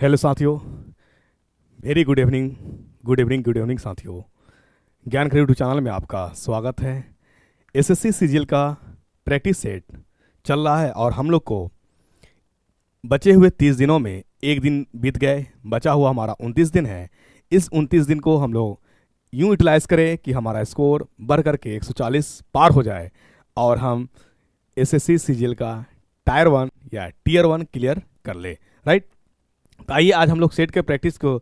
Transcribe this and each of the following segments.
Hello साथियों very good evening good evening good evening साथियों Gyan YouTube channel में आपका स्वागत है एसएससी सीजीएल का प्रैक्टिस सेट चल रहा है और हम लोग को बचे हुए तीस दिनों में एक दिन बीत गए बचा हुआ हमारा उनतीस दिन है इस उनतीस दिन को हम लोग यूँ यूटिलाइज करें कि हमारा स्कोर बढ़ करके एक पार हो जाए और हम एस एस का टायर वन या टीयर वन क्लियर कर ले राइट तो आइए आज हम लोग सेट के प्रैक्टिस को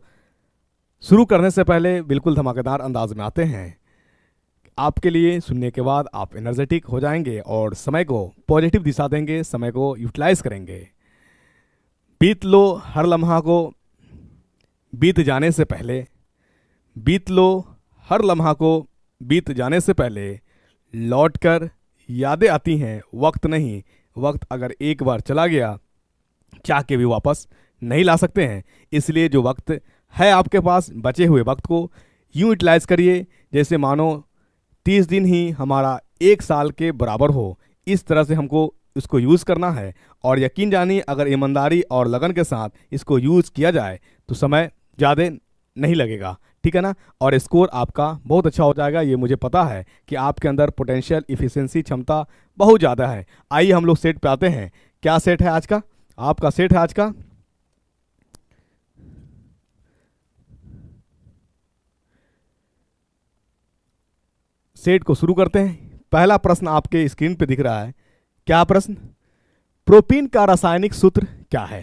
शुरू करने से पहले बिल्कुल धमाकेदार अंदाज में आते हैं आपके लिए सुनने के बाद आप एनर्जेटिक हो जाएंगे और समय को पॉजिटिव दिशा देंगे समय को यूटिलाइज करेंगे बीत लो हर लम्हा को बीत जाने से पहले बीत लो हर लम्हा को बीत जाने से पहले लौट कर यादें आती हैं वक्त नहीं वक्त अगर एक बार चला गया चाह के भी वापस नहीं ला सकते हैं इसलिए जो वक्त है आपके पास बचे हुए वक्त को यूँ यूटिलाइज करिए जैसे मानो तीस दिन ही हमारा एक साल के बराबर हो इस तरह से हमको इसको यूज़ करना है और यकीन जानिए अगर ईमानदारी और लगन के साथ इसको यूज़ किया जाए तो समय ज़्यादा नहीं लगेगा ठीक है ना और स्कोर आपका बहुत अच्छा हो जाएगा ये मुझे पता है कि आपके अंदर पोटेंशियल इफिशेंसी क्षमता बहुत ज़्यादा है आइए हम लोग सेट पे आते हैं क्या सेट है आज का आपका सेट है आज का सेट को शुरू करते हैं पहला प्रश्न आपके स्क्रीन पर दिख रहा है क्या प्रश्न प्रोपीन का रासायनिक सूत्र क्या है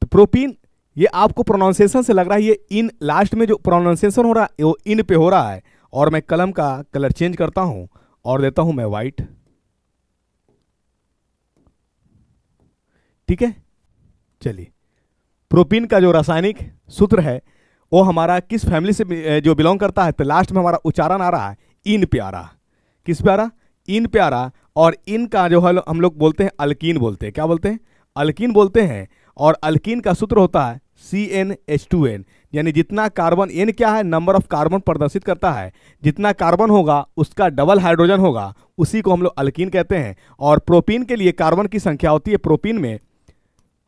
तो प्रोपीन ये आपको प्रोनाउंसिएशन से लग रहा है ये इन लास्ट में जो प्रोनाउंसिएशन हो रहा है वो इन पे हो रहा है और मैं कलम का कलर चेंज करता हूं और देता हूं मैं वाइट ठीक है चलिए प्रोपीन का जो रासायनिक सूत्र है वो हमारा किस फैमिली से जो बिलोंग करता है तो लास्ट में हमारा उच्चारण आ रहा है इन प्यारा किस प्यारा इन प्यारा और इन का जो है हम लोग बोलते हैं अल्किन बोलते हैं क्या बोलते हैं अल्किन बोलते हैं और अल्कीन का सूत्र होता है C N H two N यानी जितना कार्बन एन क्या है नंबर ऑफ कार्बन प्रदर्शित करता है जितना कार्बन होगा उसका डबल हाइड्रोजन होगा उसी को हम लोग अल्कीन कहते हैं और प्रोपीन के लिए कार्बन की संख्या होती है प्रोपीन में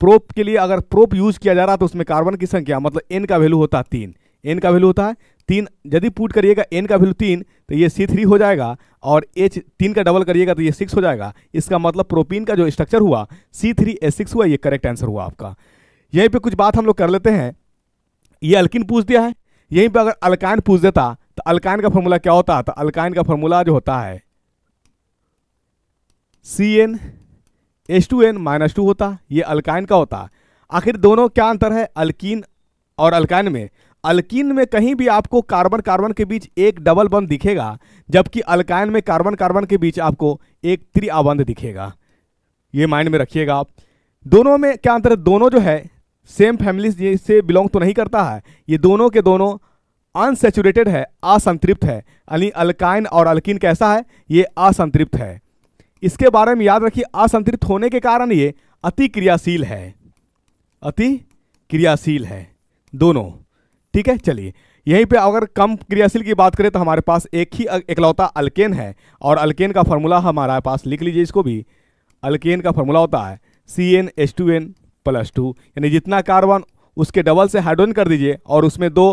प्रोप के लिए अगर प्रोप यूज किया जा रहा है तो उसमें कार्बन की संख्या मतलब एन का वैल्यू होता है तीन एन का वैल्यू होता है तीन यदि पुट करिएगा एन का वैल्यू तीन तो ये सी थ्री हो जाएगा और एच तीन का डबल करिएगा तो ये सिक्स हो जाएगा इसका मतलब प्रोपीन का जो स्ट्रक्चर हुआ सी थ्री एस सिक्स हुआ ये करेक्ट आंसर हुआ आपका यहीं पे कुछ बात हम लोग कर लेते हैं ये अल्किन पूछ दिया है यहीं पे अगर अल्काइन पूछ देता तो अल्काइन का फॉर्मूला क्या होता तो अल्काइन का फॉर्मूला जो होता है C N H two N minus two होता ये अल्काइन का होता आखिर दोनों क्या अंतर है अल्कीन और अल्काइन में अल्किन में कहीं भी आपको कार्बन कार्बन के बीच एक डबल बंद दिखेगा जबकि अल्काइन में कार्बन कार्बन के बीच आपको एक त्रिआबंध दिखेगा ये माइंड में रखिएगा आप दोनों में क्या अंतर है दोनों जो है सेम फैमिली से बिलोंग तो नहीं करता है ये दोनों के दोनों अनसेचुरेटेड है असंतृप्त है यानी अल्काइन और अल्किन कैसा है ये असंतृप्त है इसके बारे में याद रखिए असंतृप्त होने के कारण ये अति क्रियाशील है अति क्रियाशील है दोनों ठीक है चलिए यहीं पे अगर कम क्रियाशील की बात करें तो हमारे पास एक ही इकलौता अल्केन है और अल्केन का फार्मूला हमारे पास लिख लीजिए इसको भी अल्केन का फार्मूला होता है C N H two N plus two यानी जितना कार्बन उसके डबल से हाइड्रोजन कर दीजिए और उसमें दो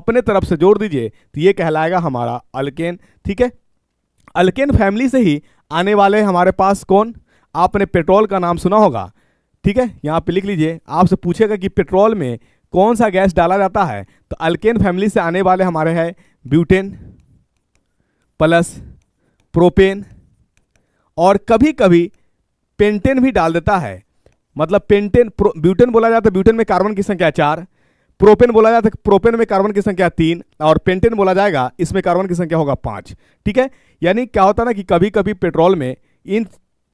अपने तरफ से जोड़ दीजिए तो ये कहलाएगा हमारा अल्केन ठीक है अल्केन फैमिली से ही आने वाले हमारे पास कौन आपने पेट्रोल का नाम सुना होगा ठीक है यहाँ पे लिख लीजिए आपसे पूछेगा कि पेट्रोल में कौन सा गैस डाला जाता है तो अल्केन फैमिली से आने वाले हमारे हैं ब्यूटेन प्लस प्रोपेन और कभी कभी पेंटेन भी डाल देता है मतलब पेंटेन ब्यूटेन बोला जाता है ब्यूटेन में कार्बन की संख्या चार प्रोपेन बोला जाता है प्रोपेन में कार्बन की संख्या तीन और पेंटेन बोला जाएगा इसमें कार्बन की संख्या होगा पाँच ठीक है यानी क्या होता है ना कि कभी कभी पेट्रोल में इन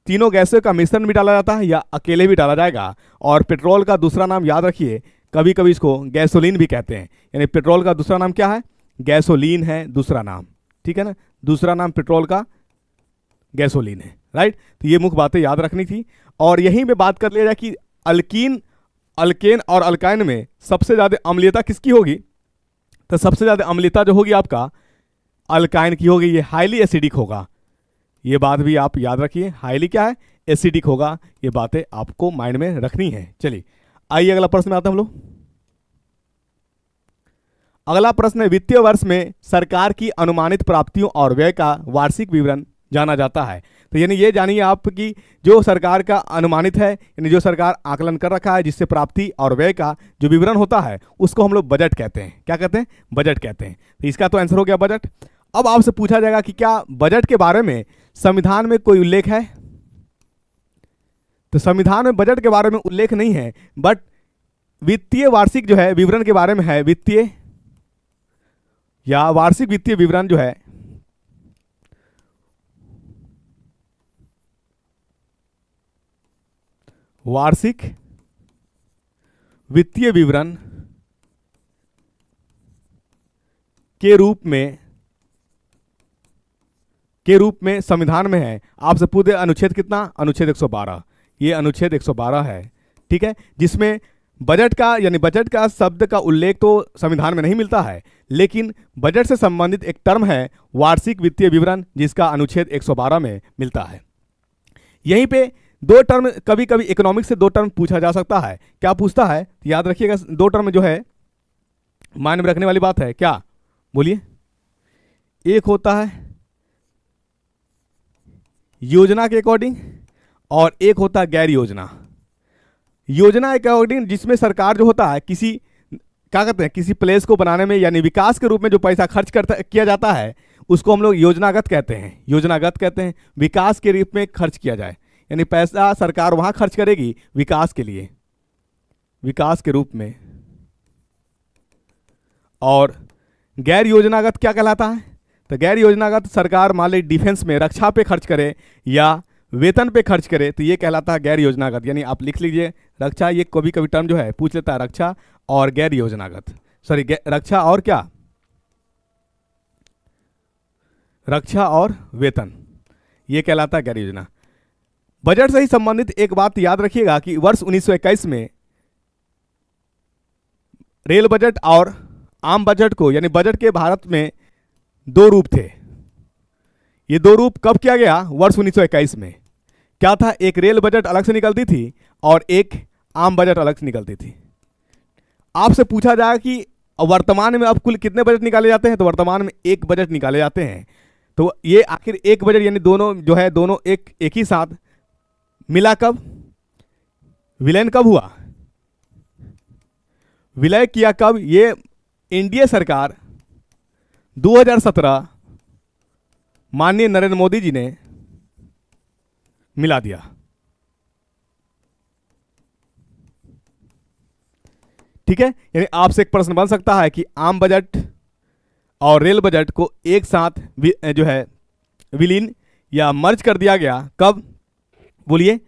तीनों गैसों का मिश्रण भी डाला जाता है या अकेले भी डाला जाएगा और पेट्रोल का दूसरा नाम याद रखिए कभी कभी इसको गैसोलीन भी कहते हैं यानी पेट्रोल का दूसरा नाम क्या है गैसोलीन है दूसरा नाम ठीक है ना दूसरा नाम पेट्रोल का गैसोलीन है राइट तो ये मुख्य बातें याद रखनी थी और यहीं पर बात कर लिया जाए कि अल्किन अल्केन और अल्काइन में सबसे ज़्यादा अम्लीयता किसकी होगी तो सबसे ज़्यादा अम्लीयता जो होगी आपका अल्काइन की होगी ये हाईली एसिडिक होगा ये बात भी आप याद रखिए हाईली क्या है एसिडिक होगा ये बातें आपको माइंड में रखनी है चलिए आइए अगला प्रश्न में आते हम लोग अगला प्रश्न है वित्तीय वर्ष में सरकार की अनुमानित प्राप्तियों और व्यय का वार्षिक विवरण जाना जाता है तो यानी ये जानिए आप कि जो सरकार का अनुमानित है यानी जो सरकार आकलन कर रखा है जिससे प्राप्ति और व्यय का जो विवरण होता है उसको हम लोग बजट कहते हैं क्या कहते हैं बजट कहते हैं तो इसका तो आंसर हो गया बजट अब आपसे पूछा जाएगा कि क्या बजट के बारे में संविधान में कोई उल्लेख है तो संविधान में बजट के बारे में उल्लेख नहीं है बट वित्तीय वार्षिक जो है विवरण के बारे में है वित्तीय या वार्षिक वित्तीय विवरण जो है वार्षिक वित्तीय विवरण के रूप में के रूप में संविधान में है आपसे पूरे अनुच्छेद कितना अनुच्छेद 112 ये अनुच्छेद 112 है ठीक है जिसमें बजट का यानी बजट का शब्द का उल्लेख तो संविधान में नहीं मिलता है लेकिन बजट से संबंधित एक टर्म है वार्षिक वित्तीय विवरण जिसका अनुच्छेद 112 में मिलता है यहीं पे दो टर्म कभी कभी इकोनॉमिक्स से दो टर्म पूछा जा सकता है क्या पूछता है याद रखिएगा दो टर्म जो है मायने में रखने वाली बात है क्या बोलिए एक होता है योजना के अकॉर्डिंग और एक होता है गैर योजना योजना एक अकॉर्डिंग जिसमें सरकार जो होता है किसी क्या कहते हैं किसी प्लेस को बनाने में यानी विकास के रूप में जो पैसा खर्च करता किया जाता है उसको हम लोग योजनागत कहते हैं योजनागत कहते हैं विकास के रूप में खर्च किया जाए यानी पैसा सरकार वहाँ खर्च करेगी विकास के लिए विकास के रूप में और गैर योजनागत क्या कहलाता है तो गैर योजनागत सरकार मान ली डिफेंस में रक्षा पे खर्च करे या वेतन पे खर्च करे तो ये कहलाता है गैर योजनागत यानी आप लिख लीजिए रक्षा ये कभी कभी टर्म जो है पूछ लेता है रक्षा और गैर योजनागत सॉरी रक्षा और क्या रक्षा और वेतन ये कहलाता है गैर योजना बजट से ही संबंधित एक बात याद रखिएगा कि वर्ष उन्नीस में रेल बजट और आम बजट को यानी बजट के भारत में दो रूप थे ये दो रूप कब किया गया वर्ष उन्नीस में क्या था एक रेल बजट अलग से निकलती थी और एक आम बजट अलग से निकलती थी आपसे पूछा जाए कि वर्तमान में अब कुल कितने बजट निकाले जाते हैं तो वर्तमान में एक बजट निकाले जाते हैं तो ये आखिर एक बजट यानी दोनों जो है दोनों एक एक ही साथ मिला कब विलयन कब हुआ विलय किया कब ये इंडिया सरकार 2017 माननीय नरेंद्र मोदी जी ने मिला दिया ठीक है यानी आपसे एक प्रश्न बन सकता है कि आम बजट और रेल बजट को एक साथ जो है विलीन या मर्ज कर दिया गया कब बोलिए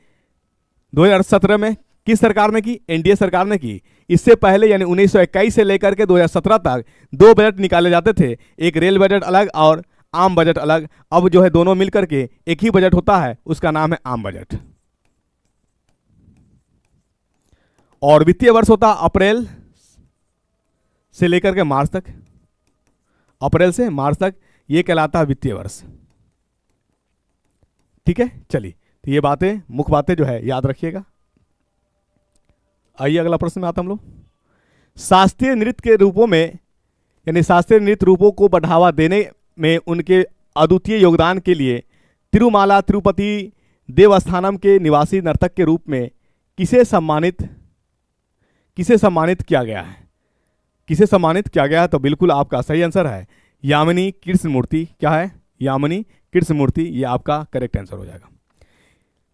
2017 में किस सरकार ने की एनडीए सरकार ने की इससे पहले यानी 1921 से लेकर के 2017 तक दो बजट निकाले जाते थे एक रेल बजट अलग और आम बजट अलग अब जो है दोनों मिलकर के एक ही बजट होता है उसका नाम है आम बजट और वित्तीय वर्ष होता अप्रैल से लेकर के मार्च तक अप्रैल से मार्च तक यह कहलाता है वित्तीय वर्ष ठीक है चलिए तो ये बातें मुख्य बातें जो है याद रखिएगा आइए अगला प्रश्न में आता हम लोग शास्त्रीय नृत्य के रूपों में यानी शास्त्रीय नृत्य रूपों को बढ़ावा देने में उनके अद्वितीय योगदान के लिए तिरुमाला तिरुपति देवस्थानम के निवासी नर्तक के रूप में किसे सम्मानित किसे सम्मानित किया गया है किसे सम्मानित किया गया है तो बिल्कुल आपका सही आंसर है यामिनी कृष्णमूर्ति क्या है यामिनी कृष्णमूर्ति ये आपका करेक्ट आंसर हो जाएगा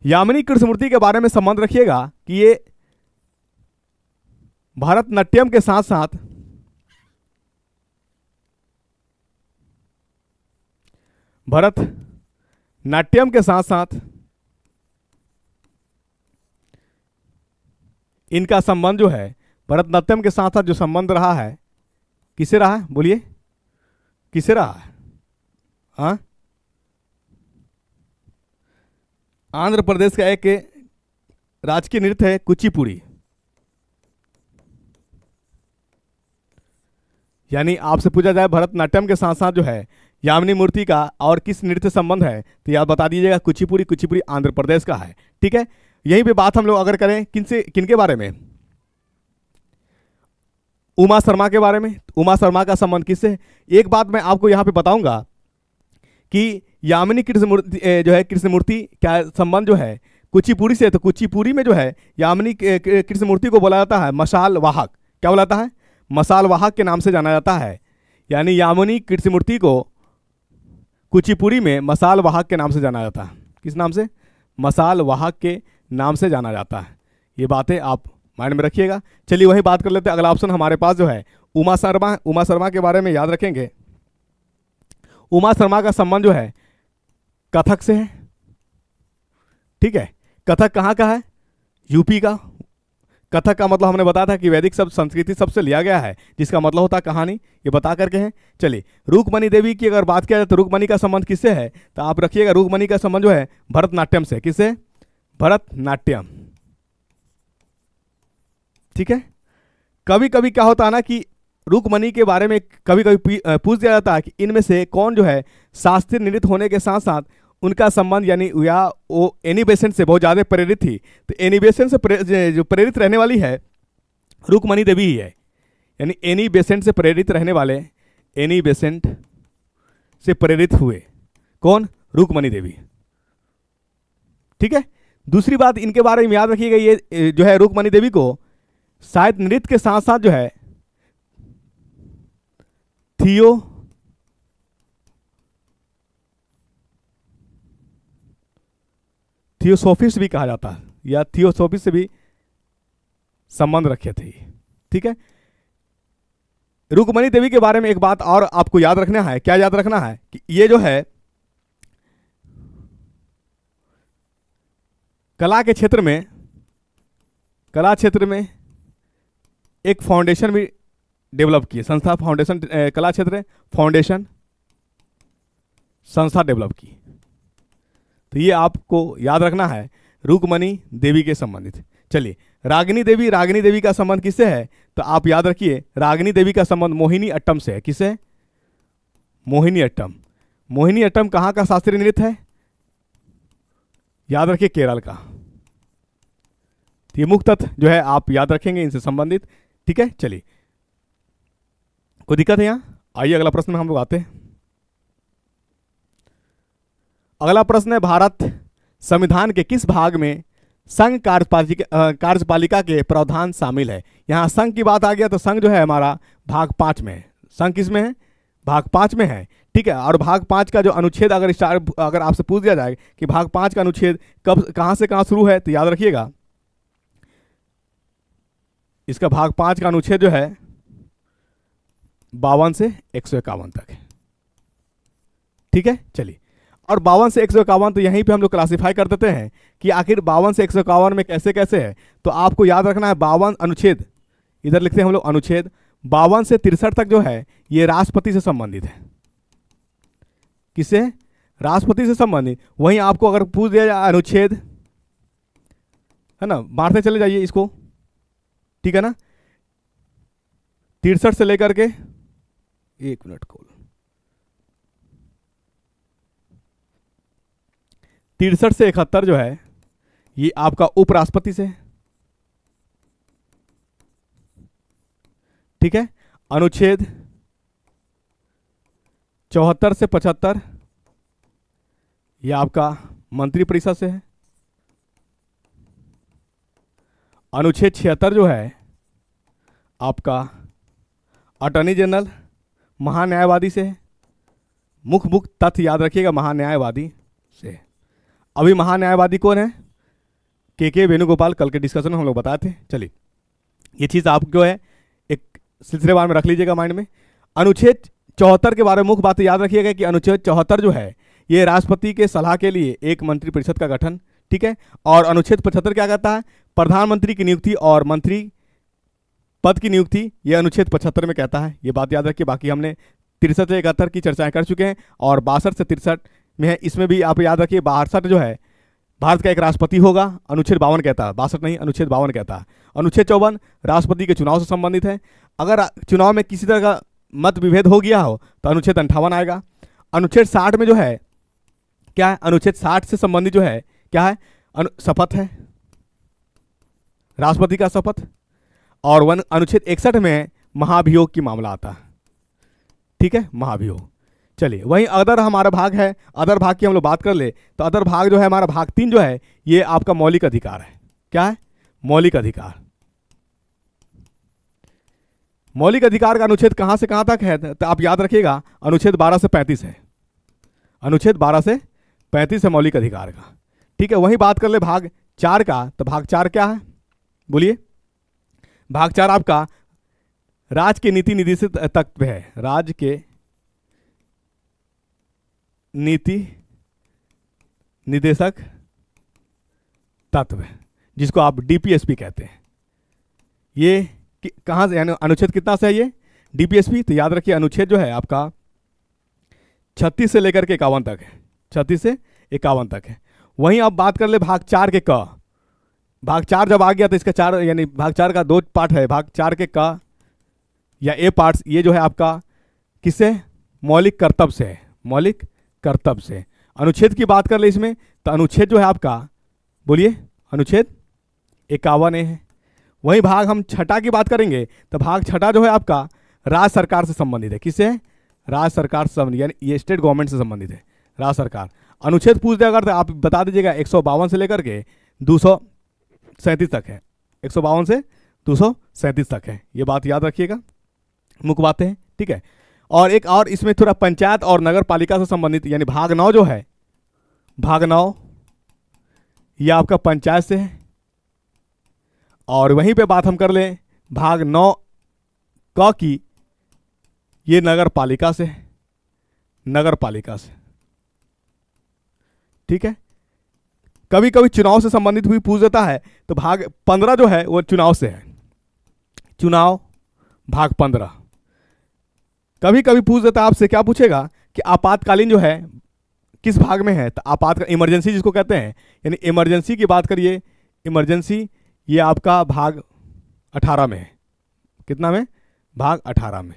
यामिनी कृष्णमूर्ति के बारे में संबंध रखिएगा कि ये भारतनाट्यम के साथ साथ भरत नाट्यम के साथ साथ इनका संबंध जो है भरतनाट्यम के साथ साथ जो संबंध रहा है किसे रहा है बोलिए किसे रहा है हाँ? आंध्र प्रदेश का एक राजकीय नृत्य है कुचिपुड़ी यानी आपसे पूछा जाए भरतनाट्यम के साथ साथ जो है यामिनी मूर्ति का और किस नृत्य संबंध है तो याद बता दीजिएगा कुचिपुरी कुचिपुरी आंध्र प्रदेश का है ठीक है यहीं पे बात हम लोग अगर करें किनसे किनके बारे में उमा शर्मा के बारे में तो उमा शर्मा का संबंध किससे एक बात मैं आपको यहाँ पे बताऊंगा कि यामिनी कृष्णमूर्ति जो है कृष्णमूर्ति क्या संबंध जो है कुचिपुरी से तो कुचिपुरी में जो है यामिनी कृष्णमूर्ति को बोला जाता है मशाल वाहक क्या बोला जाता है मशाल वाहक के नाम से जाना जाता है यानी यामिनी कृष्णमूर्ति को कुचिपुड़ी में मसाल वाहक के नाम से जाना जाता है किस नाम से मसाल वाहक के नाम से जाना जाता है ये बातें आप माइंड में रखिएगा चलिए वही बात कर लेते हैं अगला ऑप्शन हमारे पास जो है उमा शर्मा उमा शर्मा के बारे में याद रखेंगे उमा शर्मा का संबंध जो है कथक से है ठीक है कथक कहाँ का है यूपी का कथक का मतलब हमने बताया था कि वैदिक शब्द संस्कृति सबसे लिया गया है जिसका मतलब होता कहानी ये बता करके हैं चलिए रुकमणि देवी की अगर बात किया जाए तो रुकमणि का संबंध किससे है तो आप रखिएगा रुकमणि का संबंध जो है भरतनाट्यम से किससे भरतनाट्यम ठीक है कभी कभी क्या होता है ना कि रुकमणि के बारे में कभी कभी पूछ दिया जाता है कि इनमें से कौन जो है शास्त्रीय नृत्य होने के साथ साथ उनका संबंध यानी या वो एनी से बहुत ज़्यादा प्रेरित थी तो एनी से प्रे, जो प्रेरित रहने वाली है रुकमणि देवी ही है यानी एनी बेसेंट से प्रेरित रहने वाले एनी बेसेंट से प्रेरित हुए कौन रुकमणि देवी ठीक है दूसरी बात इनके बारे में याद रखिएगा ये जो है रुकमणि देवी को शायद नृत्य के साथ साथ जो है थियो थियोसोफिस्ट भी कहा जाता है या थियोसोफिस्ट से भी संबंध रखे थे ठीक है रुकमणी देवी के बारे में एक बात और आपको याद रखना है क्या याद रखना है कि ये जो है कला के क्षेत्र में कला क्षेत्र में एक फाउंडेशन भी डेवलप की संस्था फाउंडेशन कला क्षेत्र फाउंडेशन संस्था डेवलप की तो ये आपको याद रखना है रुकमणि देवी के संबंधित चलिए रागिनी देवी रागिनी देवी का संबंध किससे है तो आप याद रखिए रागिनी देवी का संबंध मोहिनी अट्टम से है किससे मोहिनी अट्टम मोहिनी अट्टम कहाँ का शास्त्रीय नृत्य है याद रखिए केरल का तो ये मुख्य तथ्य जो है आप याद रखेंगे इनसे संबंधित ठीक है चलिए कोई दिक्कत है यहाँ आइए अगला प्रश्न में हम लोग आते हैं अगला प्रश्न है भारत संविधान के किस भाग में संघ कार्यपालिका कार्यपालिका के प्रावधान शामिल है यहाँ संघ की बात आ गया तो संघ जो है हमारा भाग पाँच में है संघ किस में है भाग पाँच में है ठीक है और भाग पाँच का जो अनुच्छेद अगर स्टार्ट अगर आपसे पूछ दिया जाए कि भाग पाँच का अनुच्छेद कब कहाँ से कहाँ शुरू है तो याद रखिएगा इसका भाग पाँच का अनुच्छेद जो है बावन से एक तक ठीक है चलिए और बावन से एक तो यहीं पे हम लोग क्लासीफाई कर देते हैं कि आखिर बावन से एक में कैसे कैसे है तो आपको याद रखना है बावन अनुच्छेद इधर लिखते हैं हम लोग अनुच्छेद बावन से तिरसठ तक जो है ये राष्ट्रपति से संबंधित है किसे राष्ट्रपति से संबंधित वहीं आपको अगर पूछ दिया जाए अनुच्छेद है ना मारते चले जाइए इसको ठीक है ना तिरसठ से लेकर के एक मिनट खोल तिरसठ से इकहत्तर जो है ये आपका उपराष्ट्रपति से ठीक है अनुच्छेद चौहत्तर से पचहत्तर यह आपका मंत्रिपरिषद से है अनुच्छेद छिहत्तर जो है आपका अटॉर्नी जनरल महान्यायवादी से है मुख्य मुख्य तथ्य याद रखिएगा महान्यायवादी से है अभी महान्यायवादी कौन है के के वेणुगोपाल कल के डिस्कशन में हम लोग बताए थे चलिए ये चीज़ आप जो है एक सिलसिले बार में रख लीजिएगा माइंड में अनुच्छेद चौहत्तर के बारे में मुख्य बात याद रखिएगा कि अनुच्छेद चौहत्तर जो है ये राष्ट्रपति के सलाह के लिए एक मंत्रिपरिषद का गठन ठीक है और अनुच्छेद पचहत्तर क्या कहता है प्रधानमंत्री की नियुक्ति और मंत्री पद की नियुक्ति ये अनुच्छेद पचहत्तर में कहता है ये बात याद रखिए बाकी हमने तिरसठ से इकहत्तर की चर्चाएं कर चुके हैं और बासठ से तिरसठ में है इसमें भी आप याद रखिए बासठ जो है भारत का एक राष्ट्रपति होगा अनुच्छेद बावन कहता है बासठ नहीं अनुच्छेद बावन कहता है अनुच्छेद चौवन राष्ट्रपति के चुनाव से संबंधित है अगर चुनाव में किसी तरह का मत विभेद हो गया हो तो अनुच्छेद अंठावन आएगा अनुच्छेद साठ में जो है क्या है अनुच्छेद साठ से संबंधित जो है क्या है शपथ है राष्ट्रपति का शपथ और वन अनुच्छेद इकसठ में महाभियोग की मामला आता है ठीक है महाभियोग चलिए वहीं अदर हमारा भाग है अदर भाग की हम लोग बात कर ले तो अदर भाग जो है हमारा भाग तीन जो है ये आपका मौलिक अधिकार है क्या है मौलिक अधिकार मौलिक अधिकार का अनुच्छेद कहां से कहां तक है तो आप याद रखिएगा अनुच्छेद 12 से 35 है अनुच्छेद 12 से 35 है मौलिक अधिकार का ठीक है वही बात कर ले भाग चार का तो भाग चार क्या है बोलिए भाग चार आपका राज के नीति निधि से तक है राज के नीति निदेशक तत्व जिसको आप डीपीएसपी कहते हैं ये कि, कहाँ से यानी अनुच्छेद कितना से है ये डीपीएसपी तो याद रखिए अनुच्छेद जो है आपका छत्तीस से लेकर के इक्यावन तक है छत्तीस से इक्यावन तक है वहीं आप बात कर ले भाग चार के क भाग चार जब आ गया तो इसका चार यानी भाग चार का दो पार्ट है भाग चार के क या ए पार्ट्स ये जो है आपका किसे मौलिक कर्तव्य से है मौलिक कर्तव्य से अनुच्छेद की बात कर ले इसमें तो अनुच्छेद जो है आपका बोलिए अनुच्छेद इक्यावन है वही भाग हम छठा की बात करेंगे तो भाग छठा जो है आपका राज्य सरकार से संबंधित है किससे राज्य सरकार से संबंधित यानी ये स्टेट गवर्नमेंट से संबंधित है राज्य सरकार अनुच्छेद पूछ दे अगर आप बता दीजिएगा एक से लेकर के दो तक है एक से दो तक है ये बात याद रखिएगा मुख्य बातें हैं ठीक है और एक और इसमें थोड़ा पंचायत और नगर पालिका से संबंधित यानी भाग नौ जो है भाग नौ यह आपका पंचायत से है और वहीं पे बात हम कर लें भाग नौ क की ये नगर पालिका से है नगर पालिका से ठीक है कभी कभी चुनाव से संबंधित भी पूछ देता है तो भाग पंद्रह जो है वो चुनाव से है चुनाव भाग पंद्रह कभी कभी पूछ देता आपसे क्या पूछेगा कि आपातकालीन जो है किस भाग में है तो आपातकाल इमरजेंसी जिसको कहते हैं यानी इमरजेंसी की बात करिए इमरजेंसी ये आपका भाग अठारह में है कितना में भाग अठारह में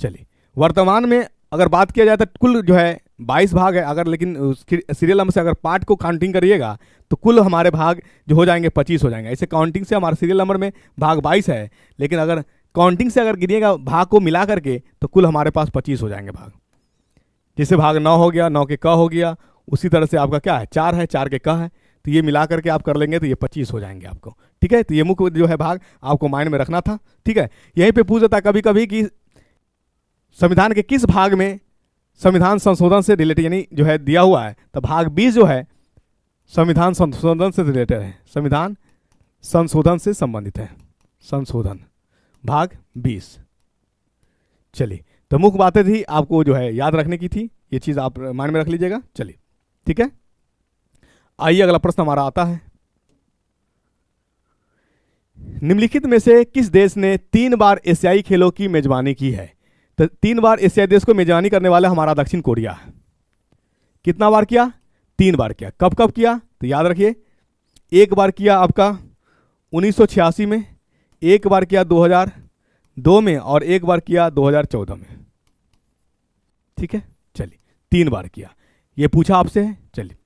चलिए वर्तमान में अगर बात किया जाए तो कुल जो है बाईस भाग है अगर लेकिन सीरियल नंबर से अगर पार्ट को काउंटिंग करिएगा तो कुल हमारे भाग जो हो जाएंगे पच्चीस हो जाएंगे ऐसे काउंटिंग से हमारे सीरियल नंबर में भाग बाईस है लेकिन अगर काउंटिंग से अगर गिरिएगा भाग को मिला करके तो कुल हमारे पास पच्चीस हो जाएंगे भाग जैसे भाग नौ हो गया नौ के क हो गया उसी तरह से आपका क्या है चार है चार के क है तो ये मिला करके आप कर लेंगे तो ये पच्चीस हो जाएंगे आपको ठीक है तो ये मुख्य जो है भाग आपको माइंड में रखना था ठीक है यहीं पर पूछ जाता कभी कभी कि संविधान के किस भाग में संविधान संशोधन से रिलेटेड यानी जो है दिया हुआ है तो भाग बीस जो है संविधान संशोधन से रिलेटेड है संविधान संशोधन से संबंधित है संशोधन भाग बीस चलिए तो मुख्य बातें थी आपको जो है याद रखने की थी ये चीज़ आप माइंड में रख लीजिएगा चलिए ठीक है आइए अगला प्रश्न हमारा आता है निम्नलिखित में से किस देश ने तीन बार एशियाई खेलों की मेजबानी की है तो तीन बार एशियाई देश को मेजबानी करने वाला हमारा दक्षिण कोरिया है कितना बार किया तीन बार किया कब कब किया तो याद रखिए एक बार किया आपका उन्नीस में एक बार किया 2002 में और एक बार किया 2014 में ठीक है चलिए तीन बार किया ये पूछा आपसे है चलिए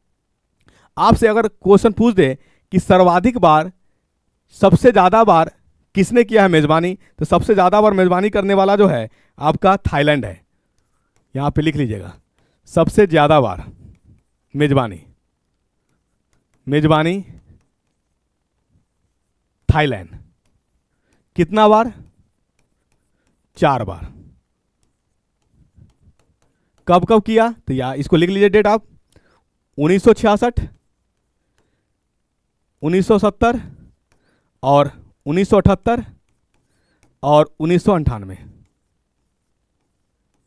आपसे अगर क्वेश्चन पूछ दे कि सर्वाधिक बार सबसे ज़्यादा बार किसने किया है मेज़बानी तो सबसे ज़्यादा बार मेज़बानी करने वाला जो है आपका थाईलैंड है यहां पे लिख लीजिएगा सबसे ज़्यादा बार मेज़बानी मेज़बानी थाईलैंड कितना बार चार बार कब कब किया तो या इसको लिख लीजिए डेट आप 1966 1970 और 1978 और उन्नीस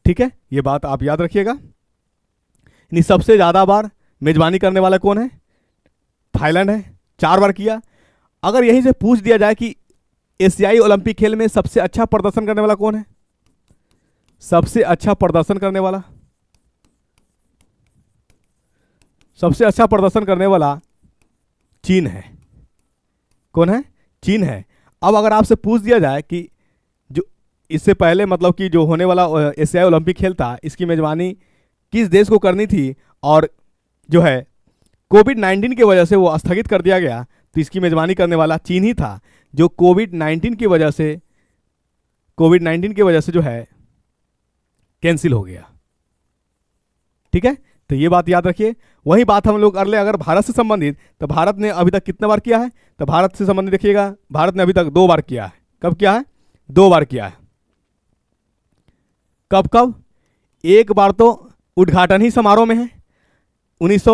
ठीक है ये बात आप याद रखिएगा यानी सबसे ज़्यादा बार मेजबानी करने वाला कौन है थाईलैंड है चार बार किया अगर यहीं से पूछ दिया जाए कि एशियाई ओलंपिक खेल में सबसे अच्छा प्रदर्शन करने वाला कौन है सबसे अच्छा प्रदर्शन करने वाला सबसे अच्छा प्रदर्शन करने वाला चीन है कौन है चीन है अब अगर आपसे पूछ दिया जाए कि जो इससे पहले मतलब कि जो होने वाला एशियाई ओलंपिक खेल था इसकी मेजबानी किस देश को करनी थी और जो है कोविड नाइन्टीन की वजह से वो स्थगित कर दिया गया तो इसकी मेजबानी करने वाला चीन ही था जो कोविड नाइन्टीन की वजह से कोविड नाइन्टीन की वजह से जो है कैंसिल हो गया ठीक है तो ये बात याद रखिए वही बात हम लोग कर ले अगर भारत से संबंधित तो भारत ने अभी तक कितना बार किया है तो भारत से संबंधित देखिएगा भारत ने अभी तक दो बार किया है कब किया है दो बार किया है कब कब एक बार तो उद्घाटन ही समारोह में है उन्नीस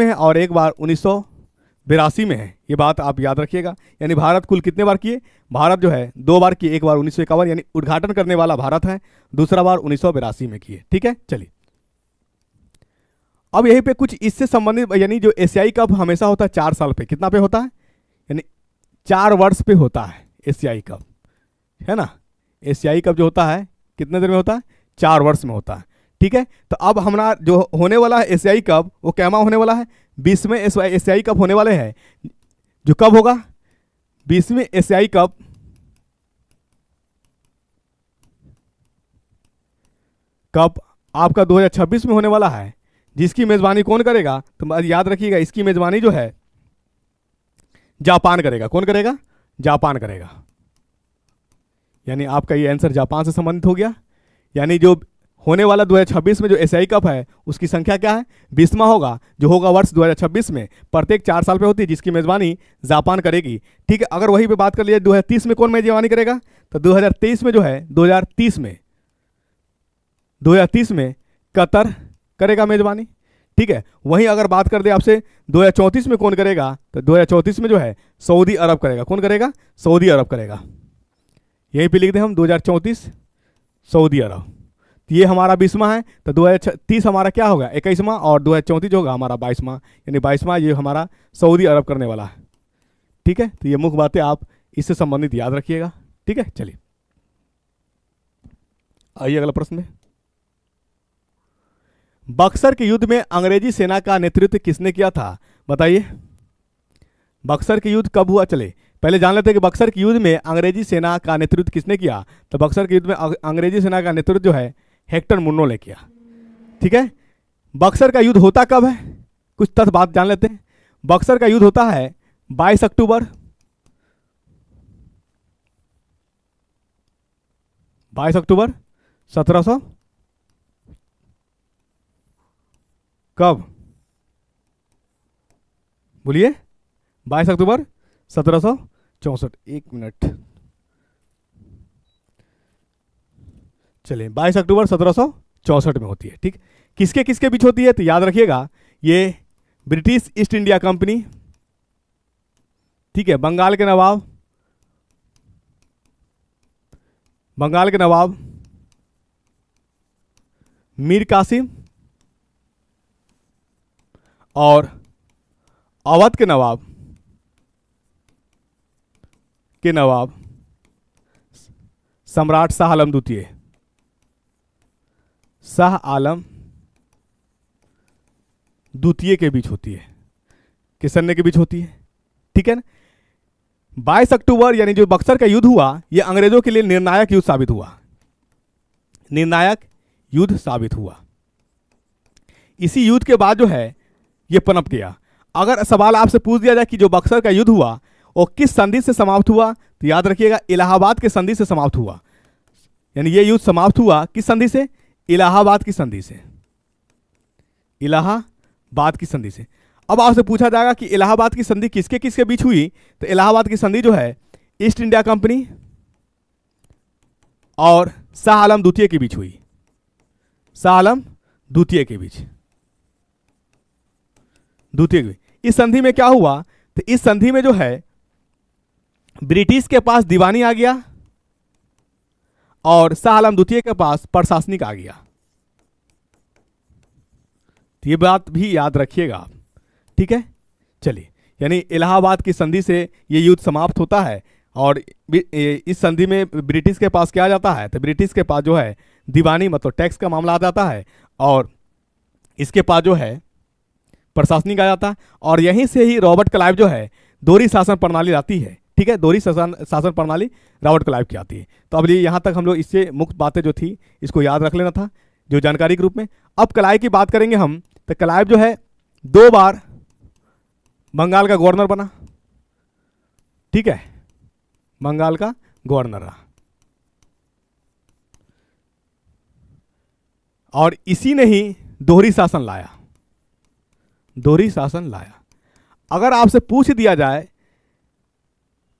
में है और एक बार उन्नीस बिरासी में है ये बात आप याद रखिएगा यानी भारत कुल कितने बार किए भारत जो है दो बार किए एक बार उन्नीस यानी उद्घाटन करने वाला भारत है दूसरा बार उन्नीस में किए ठीक है चलिए अब यहीं पे कुछ इससे संबंधित यानी जो एशियाई कप हमेशा होता है चार साल पे कितना पे होता है यानी चार वर्ष पे होता है एशियाई कप है ना एशियाई कप जो होता है कितने देर में होता है चार वर्ष में होता है ठीक है तो अब हमारा जो होने वाला है एशियाई कप वो कैमा होने वाला है बीसवें एशियाई कप होने वाले हैं जो कब होगा बीसवें एशियाई कप कप आपका 2026 में होने वाला है जिसकी मेजबानी कौन करेगा तो याद रखिएगा इसकी मेजबानी जो है जापान करेगा कौन करेगा जापान करेगा यानी आपका ये आंसर जापान से संबंधित हो गया यानी जो होने वाला 2026 में जो एशियाई कप है उसकी संख्या क्या है बीसवा होगा जो होगा वर्ष 2026 में प्रत्येक चार साल पे होती है जिसकी मेज़बानी जापान करेगी ठीक है अगर वही पे बात कर लीजिए 2030 में कौन मेजबानी करेगा तो 2023 में जो है 2030 में 2030 में कतर करेगा मेजबानी ठीक है वहीं अगर बात कर दे आपसे दो में कौन करेगा तो दो में जो है सऊदी अरब करेगा कौन करेगा सऊदी अरब करेगा यहीं पर लिख दें हम दो सऊदी अरब ये हमारा बीसवा है तो दो तीस हमारा क्या होगा इक्कीसवा और दो चौंतीस होगा हमारा बाईसवा यानी बाईसवा ये हमारा सऊदी अरब करने वाला है ठीक है तो ये मुख्य बातें आप इससे संबंधित याद रखिएगा ठीक है चलिए आइए अगला प्रश्न में बक्सर के युद्ध में अंग्रेजी सेना का नेतृत्व किसने किया था बताइए बक्सर के युद्ध कब हुआ चले पहले जान लेते हैं कि बक्सर के युद्ध में अंग्रेजी सेना का नेतृत्व किसने किया तो बक्सर के युद्ध में अंग्रेजी सेना का नेतृत्व जो है हेक्टर मुन्नो ने किया ठीक है बक्सर का युद्ध होता कब है कुछ तथ्य बात जान लेते हैं बक्सर का युद्ध होता है 22 अक्टूबर 22 अक्टूबर 1700 कब बोलिए 22 अक्टूबर सत्रह सौ एक मिनट चलिए बाईस अक्टूबर सत्रह में होती है ठीक किसके किसके बीच होती है तो याद रखिएगा ये ब्रिटिश ईस्ट इंडिया कंपनी ठीक है बंगाल के नवाब बंगाल के नवाब मीर कासिम और अवध के नवाब के नवाब सम्राट शाह आलम द्वितीय शाह आलम द्वितीय के बीच होती है किसन्ने के बीच होती है ठीक है ना बाईस अक्टूबर यानी जो बक्सर का युद्ध हुआ यह अंग्रेजों के लिए निर्णायक युद्ध साबित हुआ निर्णायक युद्ध साबित हुआ इसी युद्ध के बाद जो है यह पनप गया अगर सवाल आपसे पूछ दिया जाए कि जो बक्सर का युद्ध हुआ वो किस संधि से समाप्त हुआ तो याद रखिएगा इलाहाबाद के संधि से समाप्त हुआ यानी यह युद्ध समाप्त हुआ किस संधि से इलाहाबाद की संधि से इलाहाबाद की संधि से अब आपसे पूछा जाएगा कि इलाहाबाद की संधि किसके किसके बीच हुई तो इलाहाबाद की संधि जो है ईस्ट इंडिया कंपनी और शाह आलम द्वितीय के बीच हुई शाह आलम द्वितीय के बीच द्वितीय के बीच इस संधि में क्या हुआ तो इस संधि में जो है ब्रिटिश के पास दीवानी आ गया और शाह आलम द्वितीय के पास प्रशासनिक आ गया तो ये बात भी याद रखिएगा आप ठीक है चलिए यानी इलाहाबाद की संधि से ये युद्ध समाप्त होता है और इस संधि में ब्रिटिश के पास क्या जाता है तो ब्रिटिश के पास जो है दीवानी मतलब टैक्स का मामला आ जाता है और इसके पास जो है प्रशासनिक आ जाता है और यहीं से ही रॉबर्ट क्लाइव जो है दोहरी शासन प्रणाली लाती है ठीक है दोहरी शासन शासन प्रणाली रावट को लाइव की आती है तो अब ये यहाँ तक हम लोग इससे मुक्त बातें जो थी इसको याद रख लेना था जो जानकारी के रूप में अब कलाय की बात करेंगे हम तो कलायब जो है दो बार बंगाल का गवर्नर बना ठीक है बंगाल का गवर्नर रहा और इसी ने ही दोहरी शासन लाया दोहरी शासन लाया अगर आपसे पूछ दिया जाए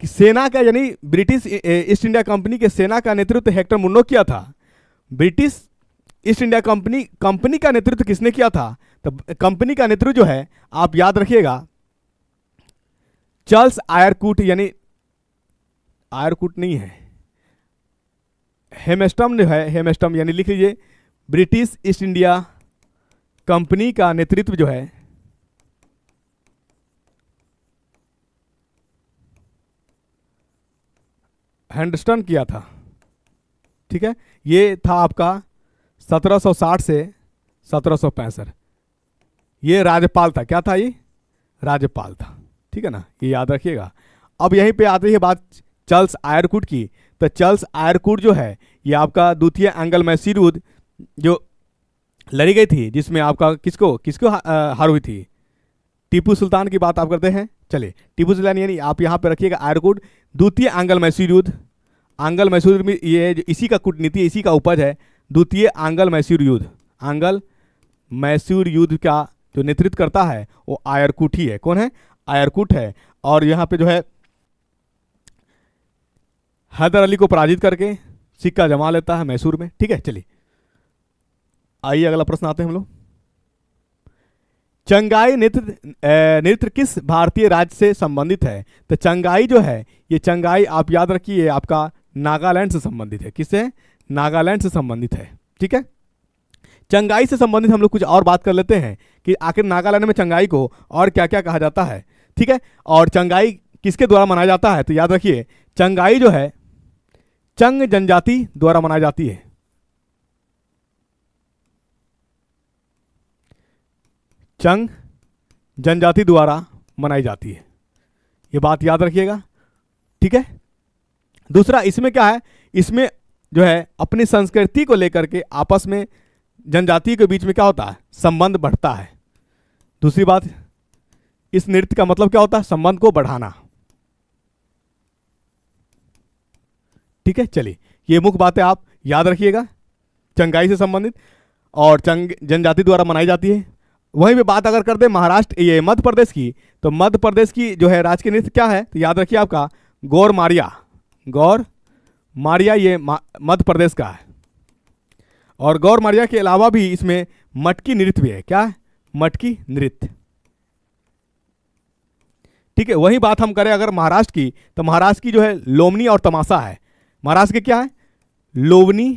कि सेना का यानी ब्रिटिश ईस्ट इंडिया कंपनी के सेना का नेतृत्व हेक्टर मुन्नो किया था British East India Company company का नेतृत्व किसने किया था तो कंपनी का नेतृत्व जो है आप याद रखिएगा चार्ल्स आयरकूट यानी आयरकूट नहीं है हेमेस्टम जो है हेमेस्टम यानी लिख लीजिए ब्रिटिश ईस्ट इंडिया कंपनी का नेतृत्व जो है हैंडस्टन किया था ठीक है ये था आपका 1760 से सत्रह ये राज्यपाल था क्या था ये राज्यपाल था ठीक है ना ये याद रखिएगा अब यहीं पे आती है बात चर्ल्स आयरकूट की तो चर्ल्स आयरकूट जो है ये आपका द्वितीय एंगल में सीरूद जो लड़ी गई थी जिसमें आपका किसको किसको हार हुई थी टीपू सुल्तान की बात आप करते हैं चलिए टीपू सुल्तान यानी आप यहाँ पर रखिएगा आर्यकूट द्वितीय आंगल मैसूर युद्ध आंगल मैसूर में ये इसी का कूटनीति इसी का उपज है द्वितीय आंगल मैसूर युद्ध आंगल मैसूर युद्ध का जो नेतृत्व करता है वो आयरकूट ही है कौन है आयरकूट है और यहाँ पे जो है हैदर अली को पराजित करके सिक्का जमा लेता है मैसूर में ठीक है चलिए आइए अगला प्रश्न आते हैं हम लोग चंगाई नृत्य नृत्य किस भारतीय राज्य से संबंधित है तो चंगाई जो है ये चंगाई आप याद रखिए आपका नागालैंड से संबंधित है किससे नागालैंड से संबंधित है ठीक है चंगाई से संबंधित हम लोग कुछ और बात कर लेते हैं कि आखिर नागालैंड में चंगाई को और क्या क्या कहा जाता है ठीक है और चंगाई किसके द्वारा मनाया जाता है तो याद रखिए चंगाई जो है चंग जनजाति द्वारा मनाई जाती है चंग जनजाति द्वारा मनाई जाती है ये बात याद रखिएगा ठीक है दूसरा इसमें क्या है इसमें जो है अपनी संस्कृति को लेकर के आपस में जनजाति के बीच में क्या होता है संबंध बढ़ता है दूसरी बात इस नृत्य का मतलब क्या होता है संबंध को बढ़ाना ठीक है चलिए ये मुख्य बातें आप याद रखिएगा चंगाई से संबंधित और चंग जनजाति द्वारा मनाई जाती है वहीं पे बात अगर कर दे महाराष्ट्र ये मध्य प्रदेश की तो मध्य प्रदेश की जो है राजकीय नृत्य क्या है तो याद रखिए आपका गौर मारिया गौर मारिया ये मध्य प्रदेश का है और गौर मारिया के अलावा भी इसमें मटकी नृत्य भी है क्या है मटकी नृत्य ठीक है वही बात हम करें अगर महाराष्ट्र की तो महाराष्ट्र की जो है लोमनी और तमाशा है महाराष्ट्र के क्या है लोवनी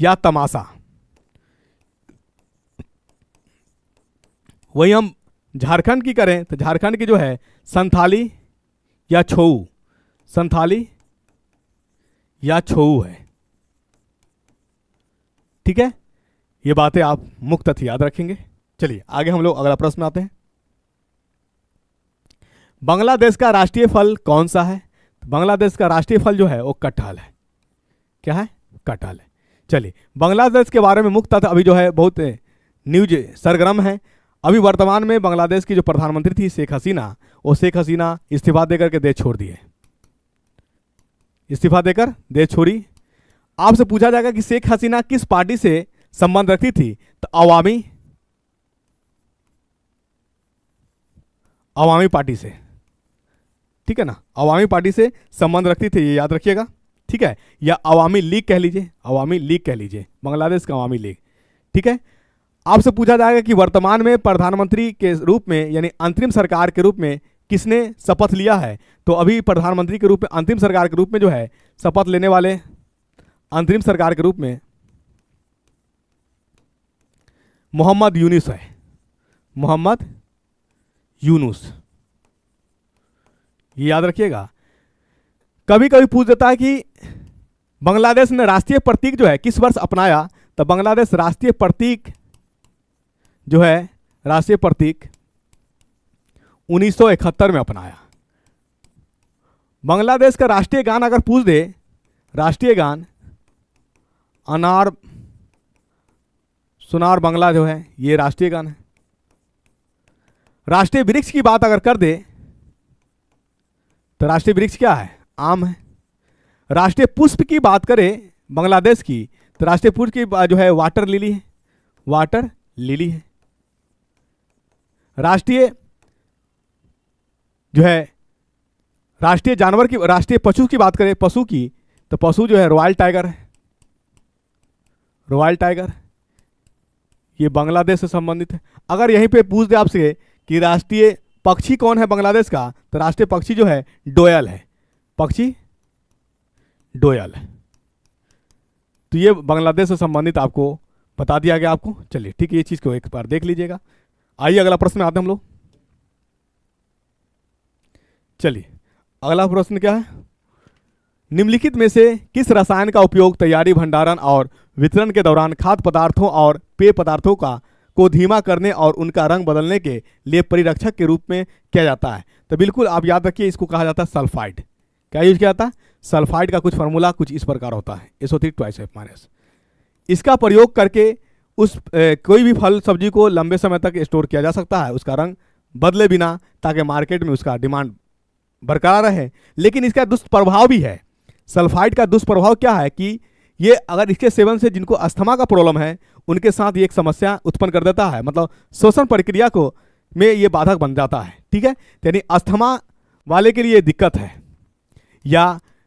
या तमाशा वही हम झारखंड की करें तो झारखंड की जो है संथाली या छऊ संथाली या छऊ है ठीक है ये बातें आप तथ्य याद रखेंगे चलिए आगे हम लोग अगला प्रश्न आते हैं बांग्लादेश का राष्ट्रीय फल कौन सा है तो बांग्लादेश का राष्ट्रीय फल जो है वो कटहल है क्या है कटहल है चलिए बांग्लादेश के बारे में मुख्य तथ्य अभी जो है बहुत न्यूज सरगर्म है अभी वर्तमान में बांग्लादेश की जो प्रधानमंत्री थी शेख हसीना वो शेख हसीना इस्तीफा देकर के देश छोड़ दिए इस्तीफा देकर देश छोड़ी आपसे पूछा जाएगा कि शेख हसीना किस पार्टी से संबंध रखती थी तो अवामी अवामी पार्टी से ठीक है ना अवामी पार्टी से संबंध रखती थी ये याद रखिएगा ठीक है या अवामी लीग कह लीजिए अवामी लीग कह लीजिए बांग्लादेश का अवामी लीग ठीक है आपसे पूछा जाएगा कि वर्तमान में प्रधानमंत्री के रूप में यानी अंतरिम सरकार के रूप में किसने शपथ लिया है तो अभी प्रधानमंत्री के रूप में अंतरिम सरकार के रूप में जो है शपथ लेने वाले अंतरिम सरकार के रूप में मोहम्मद यूनिस है मोहम्मद यूनुस ये याद रखिएगा कभी कभी पूछ देता है कि बांग्लादेश ने राष्ट्रीय प्रतीक जो है किस वर्ष अपनाया तो बांग्लादेश राष्ट्रीय प्रतीक जो है राष्ट्रीय प्रतीक 1971 में अपनाया बांग्लादेश का राष्ट्रीय गान अगर पूछ दे राष्ट्रीय गान अनार सुनार बंगला जो है ये राष्ट्रीय गान है राष्ट्रीय वृक्ष की बात अगर कर दे तो राष्ट्रीय वृक्ष क्या है आम है राष्ट्रीय पुष्प की बात करें बांग्लादेश की तो राष्ट्रीय पुष्प की जो है वाटर लिली है वाटर लिली है राष्ट्रीय जो है राष्ट्रीय जानवर की राष्ट्रीय पशु की बात करें पशु की तो पशु जो है रॉयल टाइगर है रॉयल टाइगर ये बांग्लादेश से संबंधित है अगर यहीं पे पूछ दे आपसे कि राष्ट्रीय पक्षी कौन है बांग्लादेश का तो राष्ट्रीय पक्षी जो है डोयल है पक्षी डोयल तो ये बांग्लादेश से संबंधित आपको बता दिया गया आपको चलिए ठीक है ये चीज़ को एक बार देख लीजिएगा आइए अगला प्रश्न आते हम लोग चलिए अगला प्रश्न क्या है निम्नलिखित में से किस रसायन का उपयोग तैयारी भंडारण और वितरण के दौरान खाद्य पदार्थों और पेय पदार्थों का को धीमा करने और उनका रंग बदलने के लिए परिरक्षक के रूप में किया जाता है तो बिल्कुल आप याद रखिए इसको कहा जाता है सल्फाइड क्या यूज किया जाता है सल्फाइड का कुछ फॉर्मूला कुछ इस प्रकार होता है एसो थ्री ट्वाइस एफ माइनस इसका प्रयोग करके उस ए, कोई भी फल सब्जी को लंबे समय तक स्टोर किया जा सकता है उसका रंग बदले बिना ताकि मार्केट में उसका डिमांड बरकरार रहे लेकिन इसका दुष्प्रभाव भी है सल्फाइड का दुष्प्रभाव क्या है कि ये अगर इसके सेवन से जिनको अस्थमा का प्रॉब्लम है उनके साथ ये एक समस्या उत्पन्न कर देता है मतलब श्वसन प्रक्रिया को में ये बाधक बन जाता है ठीक है यानी अस्थमा वाले के लिए दिक्कत है या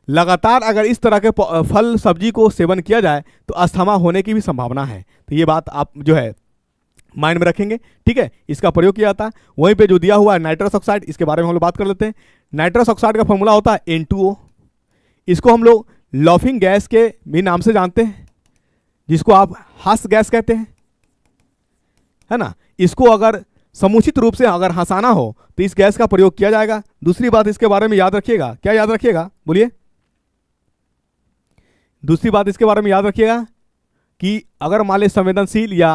लगातार अगर इस तरह के फल सब्जी को सेवन किया जाए तो अस्थमा होने की भी संभावना है तो ये बात आप जो है माइंड में रखेंगे ठीक है इसका प्रयोग किया जाता है वहीं पे जो दिया हुआ है नाइट्रस ऑक्साइड इसके बारे में हम लोग बात कर लेते हैं नाइट्रस ऑक्साइड का फॉर्मूला होता है एन इसको हम लोग लॉफिंग गैस के भी नाम से जानते हैं जिसको आप हस गैस कहते हैं है ना इसको अगर समुचित रूप से अगर हंसाना हो तो इस गैस का प्रयोग किया जाएगा दूसरी बात इसके बारे में याद रखिएगा क्या याद रखिएगा बोलिए दूसरी बात इसके बारे में याद रखिएगा कि अगर मान लें संवेदनशील या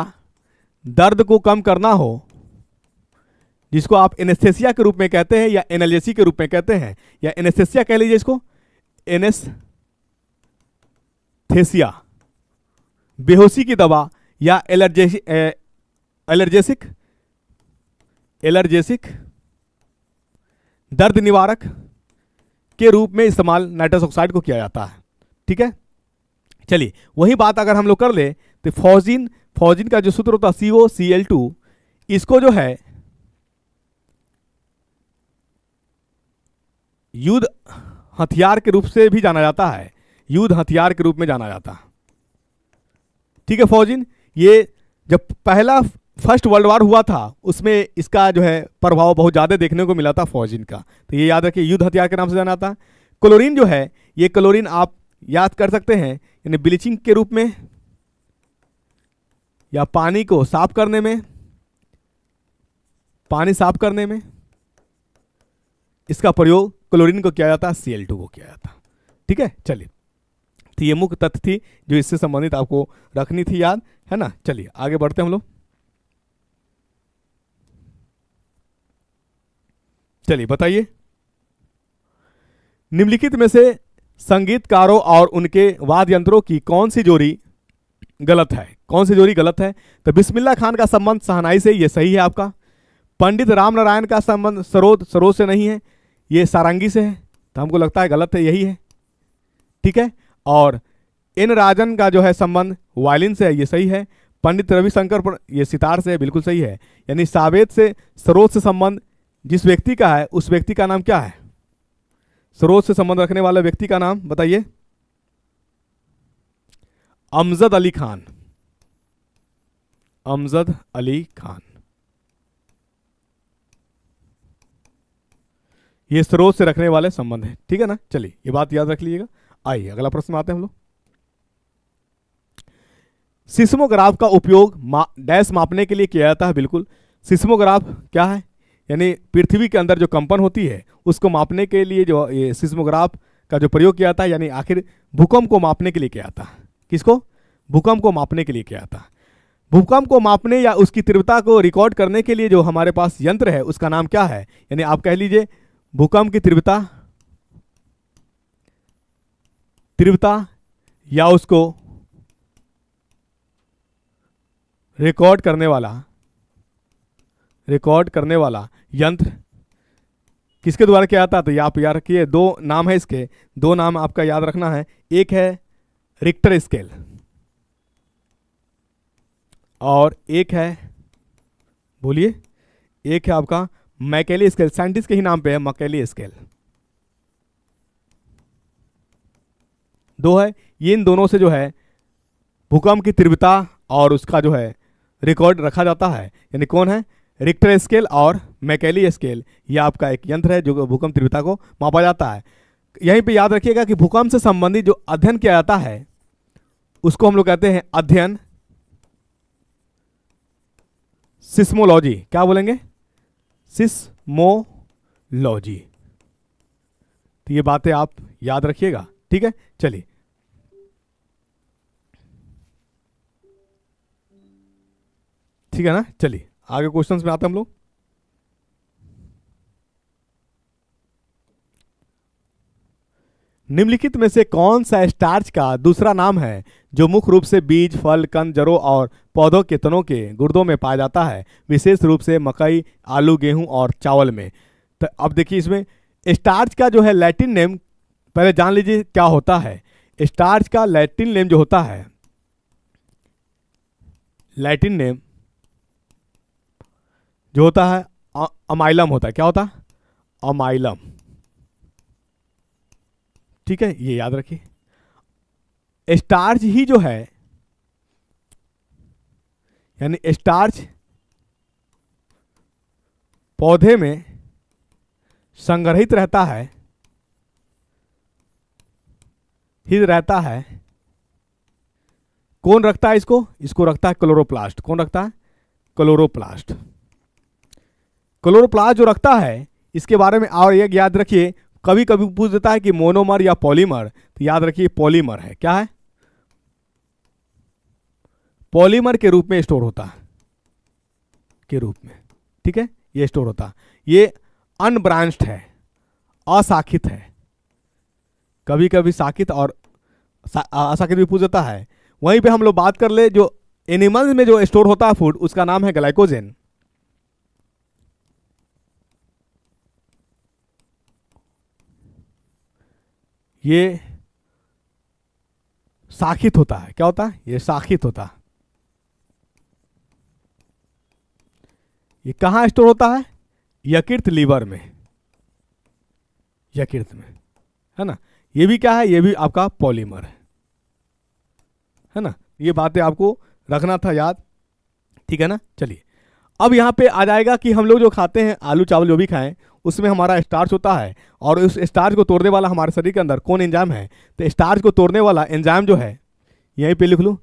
दर्द को कम करना हो जिसको आप एनेस्थेसिया के रूप में कहते हैं या एनालिसी के रूप में कहते हैं या एनेस्थेसिया कह लीजिए इसको एनेस्थेसिया बेहोशी की दवा या एलर्जेसिक एलर्जेसिक एलर्जेसिक दर्द निवारक के रूप में इस्तेमाल नाइट्रस ऑक्साइड को किया जाता है ठीक है चलिए वही बात अगर हम लोग कर ले तो फौजिन फौजिन का जो सूत्र होता है सी ओ सी एल टू इसको जो है युद्ध हथियार के रूप से भी जाना जाता है युद्ध हथियार के रूप में जाना जाता है ठीक है फौजिन ये जब पहला फर्स्ट वर्ल्ड वार हुआ था उसमें इसका जो है प्रभाव बहुत ज़्यादा देखने को मिला था फौजिन का तो ये याद रखिए युद्ध हथियार के नाम से जाना था क्लोरीन जो है ये क्लोरीन आप याद कर सकते हैं यानी ब्लीचिंग के रूप में या पानी को साफ करने में पानी साफ करने में इसका प्रयोग क्लोरीन को किया जाता है सी को किया जाता ठीक है चलिए तो ये मुख्य तथ्य थी जो इससे संबंधित आपको रखनी थी याद है ना चलिए आगे बढ़ते हम लोग चलिए बताइए निम्नलिखित में से संगीतकारों और उनके वाद्य यंत्रों की कौन सी जोड़ी गलत है कौन सी जोड़ी गलत है तो बिस्मिल्ला खान का संबंध सहनाई से ये सही है आपका पंडित रामनारायण का संबंध सरोद सरोद से नहीं है ये सारंगी से है तो हमको लगता है गलत है यही है ठीक है और इन राजन का जो है संबंध वायलिन से है ये सही है पंडित रविशंकर पर ये सितार से है बिल्कुल सही है यानी सावेद से सरोद से संबंध जिस व्यक्ति का है उस व्यक्ति का नाम क्या है स्रोत से संबंध रखने वाले व्यक्ति का नाम बताइए अमजद अली खान अमजद अली खान ये स्रोत से रखने वाले संबंध है ठीक है ना चलिए ये बात याद रख लीजिएगा आइए अगला प्रश्न आते हैं हम लोग सिस्मोग्राफ का उपयोग मा, डैश मापने के लिए किया जाता है बिल्कुल सिस्मोग्राफ क्या है यानी पृथ्वी के अंदर जो कंपन होती है उसको मापने के लिए जो ये सिस्मोग्राफ का जो प्रयोग किया था यानी आखिर भूकंप को मापने के लिए किया था किसको भूकंप को मापने के लिए किया था भूकंप को मापने या उसकी तीव्रता को रिकॉर्ड करने के लिए जो हमारे पास यंत्र है उसका नाम क्या है यानी आप कह लीजिए भूकंप की तीव्रता तीव्रता या उसको रिकॉर्ड करने वाला रिकॉर्ड करने वाला यंत्र किसके द्वारा किया जाता तो आप याद रखिए दो नाम है इसके दो नाम आपका याद रखना है एक है रिक्टर स्केल और एक है बोलिए एक है आपका मैकेली स्केल साइंटिस्ट के ही नाम पे है मकेली स्केल दो है ये इन दोनों से जो है भूकंप की तीव्रता और उसका जो है रिकॉर्ड रखा जाता है यानी कौन है रिक्टर स्केल और मैकेली स्केल यह आपका एक यंत्र है जो भूकंप तीव्रता को मापा जाता है यहीं पे याद रखिएगा कि भूकंप से संबंधित जो अध्ययन किया जाता है उसको हम लोग कहते हैं अध्ययन सिस्मोलॉजी क्या बोलेंगे सिस्मोलॉजी तो ये बातें आप याद रखिएगा ठीक है चलिए ठीक है ना चलिए आगे क्वेश्चंस में आते हम लोग निम्नलिखित में से कौन सा स्टार्च का दूसरा नाम है जो मुख्य रूप से बीज फल कंद जड़ों और पौधों के तनों के गुर्दों में पाया जाता है विशेष रूप से मकई आलू गेहूं और चावल में तो अब देखिए इसमें स्टार्च का जो है लैटिन नेम पहले जान लीजिए क्या होता है स्टार्च का लैटिन नेम जो होता है लैटिन नेम जो होता है अमाइलम होता है क्या होता है अमाइलम ठीक है ये याद रखिए स्टार्च ही जो है यानी स्टार्च पौधे में संग्रहित रहता है ही रहता है कौन रखता है इसको इसको रखता है क्लोरोप्लास्ट कौन रखता है क्लोरोप्लास्ट क्लोरोप्लाज जो रखता है इसके बारे में और एक याद रखिए कभी कभी पूछ देता है कि मोनोमर या पॉलीमर तो याद रखिए पॉलीमर है क्या है पॉलीमर के रूप में स्टोर होता है के रूप में ठीक है ये स्टोर होता है ये अनब्रांच्ड है अशाखित है कभी कभी शाखित और अशाखित भी पूछ जाता है वहीं पे हम लोग बात कर ले जो एनिमल्स में जो स्टोर होता है फूड उसका नाम है ग्लाइकोजेन ये साखित होता है क्या होता है ये साखित होता है ये कहां स्टोर होता है यकृत लीवर में यकृत में है ना ये भी क्या है ये भी आपका पॉलीमर है है ना ये बातें आपको रखना था याद ठीक है ना चलिए अब यहाँ पे आ जाएगा कि हम लोग जो खाते हैं आलू चावल जो भी खाएं उसमें हमारा स्टार्च होता है और उस स्टार्च को तोड़ने वाला हमारे शरीर के अंदर कौन एंजाइम है तो स्टार्च को तोड़ने वाला एंजाइम जो है यहीं पे लिख लूँ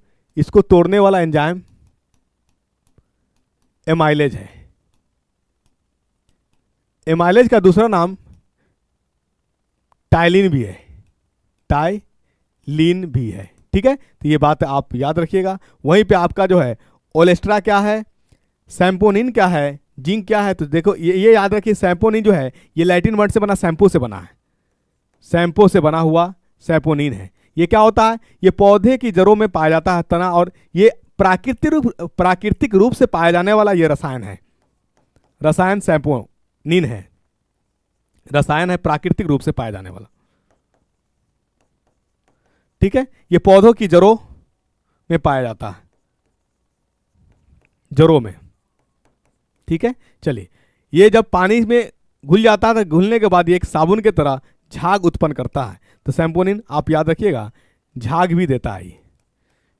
इसको तोड़ने वाला एंजाइम एमाइलेज है एमाइलेज का दूसरा नाम टाइलिन भी है टाइलिन भी है ठीक है तो ये बात आप याद रखिएगा वहीं पर आपका जो है ओलेस्ट्रा क्या है सैम्पोनिन क्या है जिंक क्या है तो देखो ये ये याद रखिए सैम्पोनिन जो है ये लैटिन वर्ड से बना सैम्पो से बना है सैम्पो से बना हुआ सैम्पोनिन है ये क्या होता है ये पौधे की जड़ों में पाया जाता है तना और ये प्राकृतिक रूप प्राकृतिक रूप से पाया जाने वाला ये रसायन है रसायन सैम्पोनिन है रसायन है प्राकृतिक रूप से पाया जाने वाला ठीक है ये पौधों की जड़ों में पाया जाता है जड़ों में ठीक है चलिए ये जब पानी में घुल जाता है तो घुलने के बाद ये एक साबुन की तरह झाग उत्पन्न करता है तो सैम्पोनिन आप याद रखिएगा झाग भी देता है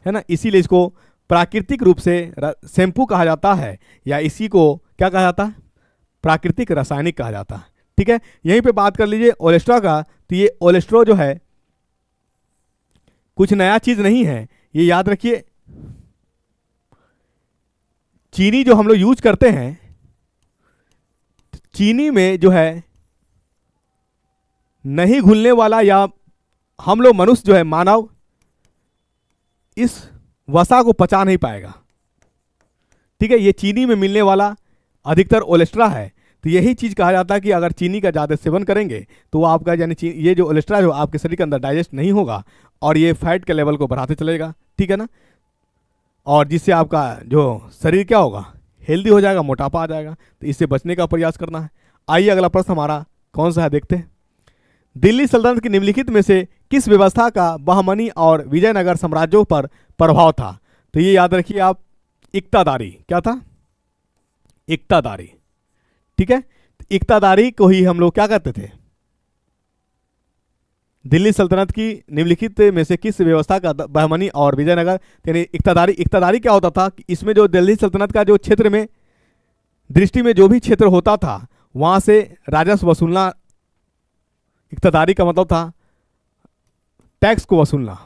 है ना इसीलिए इसको प्राकृतिक रूप से शैम्पू कहा जाता है या इसी को क्या कहा जाता है प्राकृतिक रासायनिक कहा जाता है ठीक है यहीं पे बात कर लीजिए ओलेस्ट्रा का तो ये ओलेस्ट्रो जो है कुछ नया चीज़ नहीं है ये याद रखिए चीनी जो हम लोग यूज करते हैं चीनी में जो है नहीं घुलने वाला या हम लोग मनुष्य जो है मानव इस वसा को पचा नहीं पाएगा ठीक है ये चीनी में मिलने वाला अधिकतर ओलेस्ट्रा है तो यही चीज़ कहा जाता है कि अगर चीनी का ज़्यादा सेवन करेंगे तो आपका यानी ये जो ओलेस्ट्रा जो आपके शरीर के अंदर डाइजेस्ट नहीं होगा और ये फैट के लेवल को बढ़ाते चलेगा ठीक है ना और जिससे आपका जो शरीर क्या होगा हेल्दी हो जाएगा मोटापा आ जाएगा तो इससे बचने का प्रयास करना है आइए अगला प्रश्न हमारा कौन सा है देखते हैं दिल्ली सल्तनत की निम्नलिखित में से किस व्यवस्था का बहमनी और विजयनगर साम्राज्यों पर प्रभाव था तो ये याद रखिए आप इकतादारी क्या था इकतादारी ठीक है तो इकतादारी को ही हम लोग क्या कहते थे दिल्ली सल्तनत की निम्नलिखित में से किस व्यवस्था का बहमनी और विजयनगर यानी इकतदारी इकतदारी क्या होता था कि इसमें जो दिल्ली सल्तनत का जो क्षेत्र में दृष्टि में जो भी क्षेत्र होता था वहाँ से राजस्व वसूलना इकतदारी का मतलब था टैक्स को वसूलना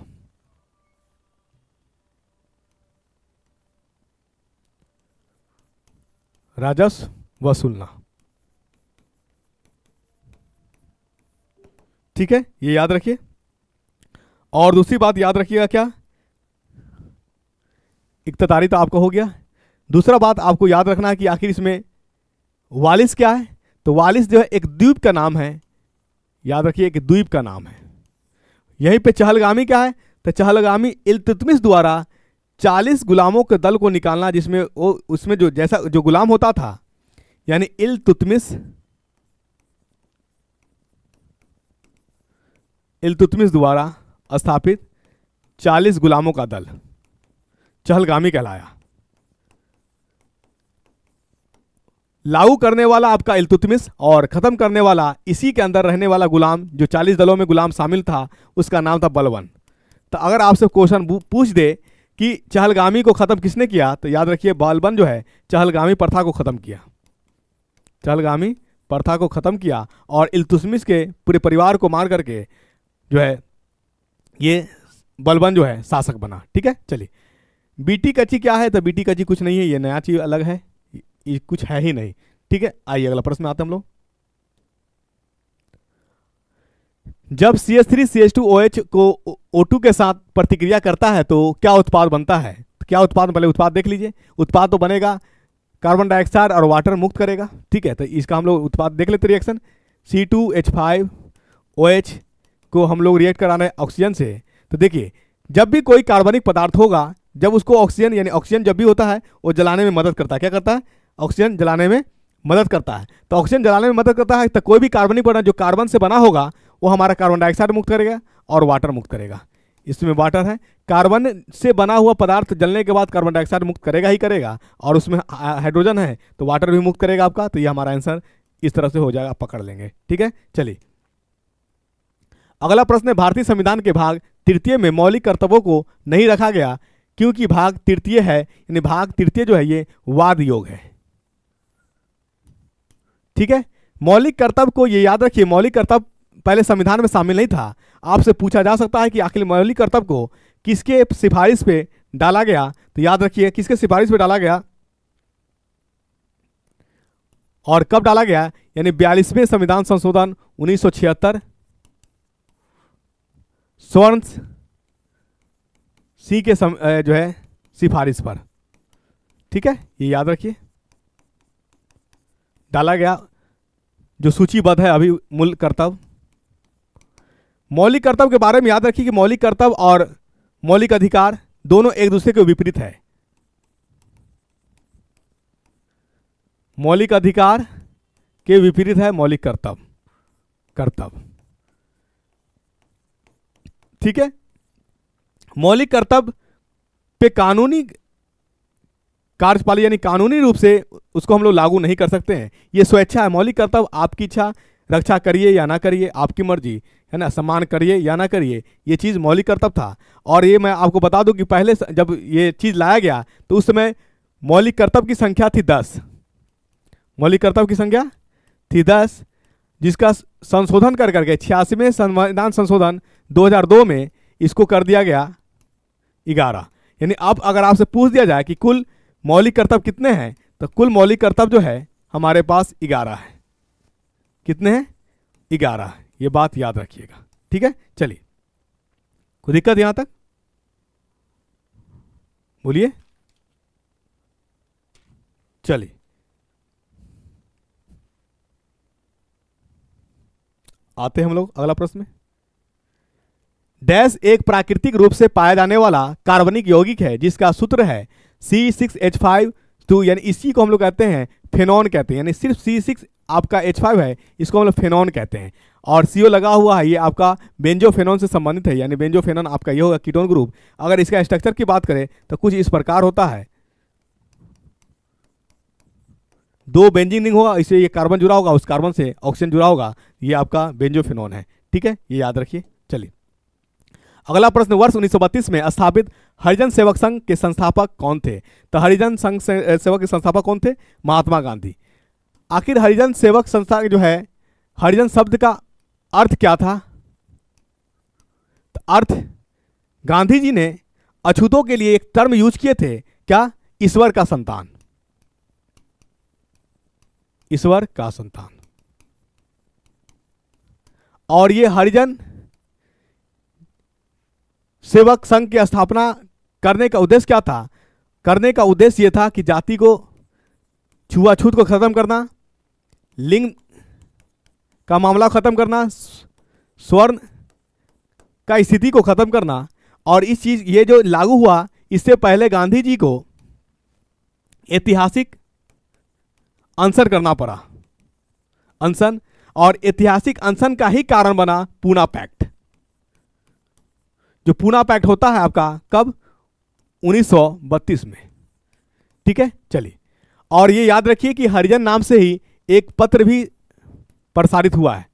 राजस्व वसूलना ठीक है ये याद रखिए और दूसरी बात याद रखिएगा क्या इकतदारी तो आपका हो गया दूसरा बात आपको याद रखना है कि आखिर इसमें वालिस क्या है तो वालिस जो है एक द्वीप का नाम है याद रखिए एक द्वीप का नाम है यहीं पे चहलगामी क्या है तो चहलगामी इल्तुतमिस द्वारा 40 गुलामों के दल को निकालना जिसमें वो उसमें जो जैसा जो गुलाम होता था यानी इल्तुतमिस इल्तुतमिस द्वारा स्थापित 40 गुलामों का दल चहलगामी कहलाया लागू करने वाला आपका इल्तुतमिस और ख़त्म करने वाला इसी के अंदर रहने वाला गुलाम जो 40 दलों में गुलाम शामिल था उसका नाम था बलवन तो अगर आपसे क्वेश्चन पूछ दे कि चहलगामी को ख़त्म किसने किया तो याद रखिए बलवन जो है चहलगामी प्रथा को ख़त्म किया चहलगामी प्रथा को ख़त्म किया और इल्तुतमिस के पूरे परिवार को मार करके जो है ये बलबन जो है शासक बना ठीक है चलिए बीटी कची क्या है तो बीटी कची कुछ नहीं है ये नया चीज अलग है ये कुछ है ही नहीं ठीक है आइए अगला प्रश्न आते हम लोग जब C S three C S two O H को ओ टू के साथ प्रतिक्रिया करता है तो क्या उत्पाद बनता है तो क्या उत्पाद पहले उत्पाद देख लीजिए उत्पाद तो बनेगा कार्बन डाइऑक्साइड और वाटर मुक्त करेगा ठीक है तो इसका हम लोग उत्पाद देख लेते reaction C two H five O H को हम लोग रिएक्ट करा रहे हैं ऑक्सीजन से तो देखिए जब भी कोई कार्बनिक पदार्थ होगा जब उसको ऑक्सीजन यानी ऑक्सीजन जब भी होता है वो जलाने में मदद करता है क्या करता है ऑक्सीजन जलाने में मदद करता है तो ऑक्सीजन जलाने में मदद करता है तो कोई भी कार्बनिक पदार्थ जो कार्बन से बना होगा वो हमारा कार्बन डाइऑक्साइड मुक्त करेगा और वाटर मुक्त करेगा इसमें वाटर है कार्बन से बना हुआ पदार्थ जलने के बाद कार्बन डाइऑक्साइड मुक्त करेगा ही करेगा और उसमें हाइड्रोजन है तो वाटर भी मुक्त करेगा आपका तो ये हमारा आंसर इस तरह से हो जाएगा पकड़ लेंगे ठीक है चलिए अगला प्रश्न भारतीय संविधान के भाग तृतीय में मौलिक कर्तव्यों को नहीं रखा गया क्योंकि भाग तृतीय है यानी भाग तृतीय जो है ये वाद योग है ठीक है मौलिक कर्तव्य को ये याद रखिए मौलिक कर्तव्य पहले संविधान में शामिल नहीं था आपसे पूछा जा सकता है कि आखिर मौलिक कर्तव्य को किसके सिफारिश पे डाला गया तो याद रखिए किसके सिफारिश पे डाला गया और कब डाला गया यानी बयालीसवें संविधान संशोधन उन्नीस स्वर्ण सी के सम, जो है सिफारिश पर ठीक है ये याद रखिए डाला गया जो सूचीबद्ध है अभी मूल कर्तव्य मौलिक कर्तव्य के बारे में याद रखिए कि मौलिक कर्तव्य और मौलिक अधिकार दोनों एक दूसरे के विपरीत है मौलिक अधिकार के विपरीत है मौलिक कर्तव्य कर्तव्य ठीक है मौलिक कर्तव्य पे कानूनी कार्यपाली यानी कानूनी रूप से उसको हम लोग लागू नहीं कर सकते हैं ये स्वेच्छा है मौलिक कर्तव्य आपकी इच्छा रक्षा करिए या ना करिए आपकी मर्जी है ना सम्मान करिए या ना करिए ये चीज़ मौलिक कर्तव्य था और ये मैं आपको बता दूं कि पहले जब ये चीज़ लाया गया तो उस समय मौलिक कर्तव्य की संख्या थी दस मौलिक कर्तव्य की संख्या थी दस जिसका संशोधन कर करके छियासीवें संविधान संशोधन 2002 में इसको कर दिया गया ग्यारह यानी अब अगर आपसे पूछ दिया जाए कि कुल मौलिक कर्तव्य कितने हैं तो कुल मौलिक कर्तव्य जो है हमारे पास ग्यारह है कितने हैं ग्यारह ये बात याद रखिएगा ठीक है चलिए कोई दिक्कत यहां तक बोलिए चलिए आते हैं हम लोग अगला प्रश्न में डैश एक प्राकृतिक रूप से पाया जाने वाला कार्बनिक यौगिक है जिसका सूत्र है C six H five two यानी इसी को हम लोग कहते हैं फेनॉन कहते हैं यानी सिर्फ सी सिक्स आपका एच फाइव है इसको हम लोग फेनॉन कहते हैं और सीओ लगा हुआ है ये आपका बेंजोफेनॉन से संबंधित है यानी बेंजोफेनॉन आपका ये होगा कीटोन ग्रुप अगर इसका स्ट्रक्चर की बात करें तो कुछ इस प्रकार होता है दो बेंजिन रिंग होगा इससे ये कार्बन जुड़ा होगा उस कार्बन से ऑक्सीजन जुड़ा होगा ये आपका बेंजोफिनोन है ठीक है ये याद रखिए चलिए अगला प्रश्न वर्ष उन्नीस में स्थापित हरिजन सेवक संघ के संस्थापक कौन थे तो हरिजन संघ सेवक के संस्थापक कौन थे महात्मा गांधी आखिर हरिजन सेवक संस्था जो है हरिजन शब्द का अर्थ क्या था तो अर्थ गांधी जी ने अछूतों के लिए एक टर्म यूज किए थे क्या ईश्वर का संतान ईश्वर का संतान और ये हरिजन सेवक संघ की स्थापना करने का उद्देश्य क्या था करने का उद्देश्य यह था कि जाति को छुआछूत को खत्म करना लिंग का मामला खत्म करना स्वर्ण का स्थिति को खत्म करना और इस चीज ये जो लागू हुआ इससे पहले गांधी जी को ऐतिहासिक अनशन करना पड़ा अनशन और ऐतिहासिक अनशन का ही कारण बना पूना पैक्ट जो पूना पैक्ट होता है आपका कब 1932 में ठीक है चलिए और ये याद रखिए कि हरिजन नाम से ही एक पत्र भी प्रसारित हुआ है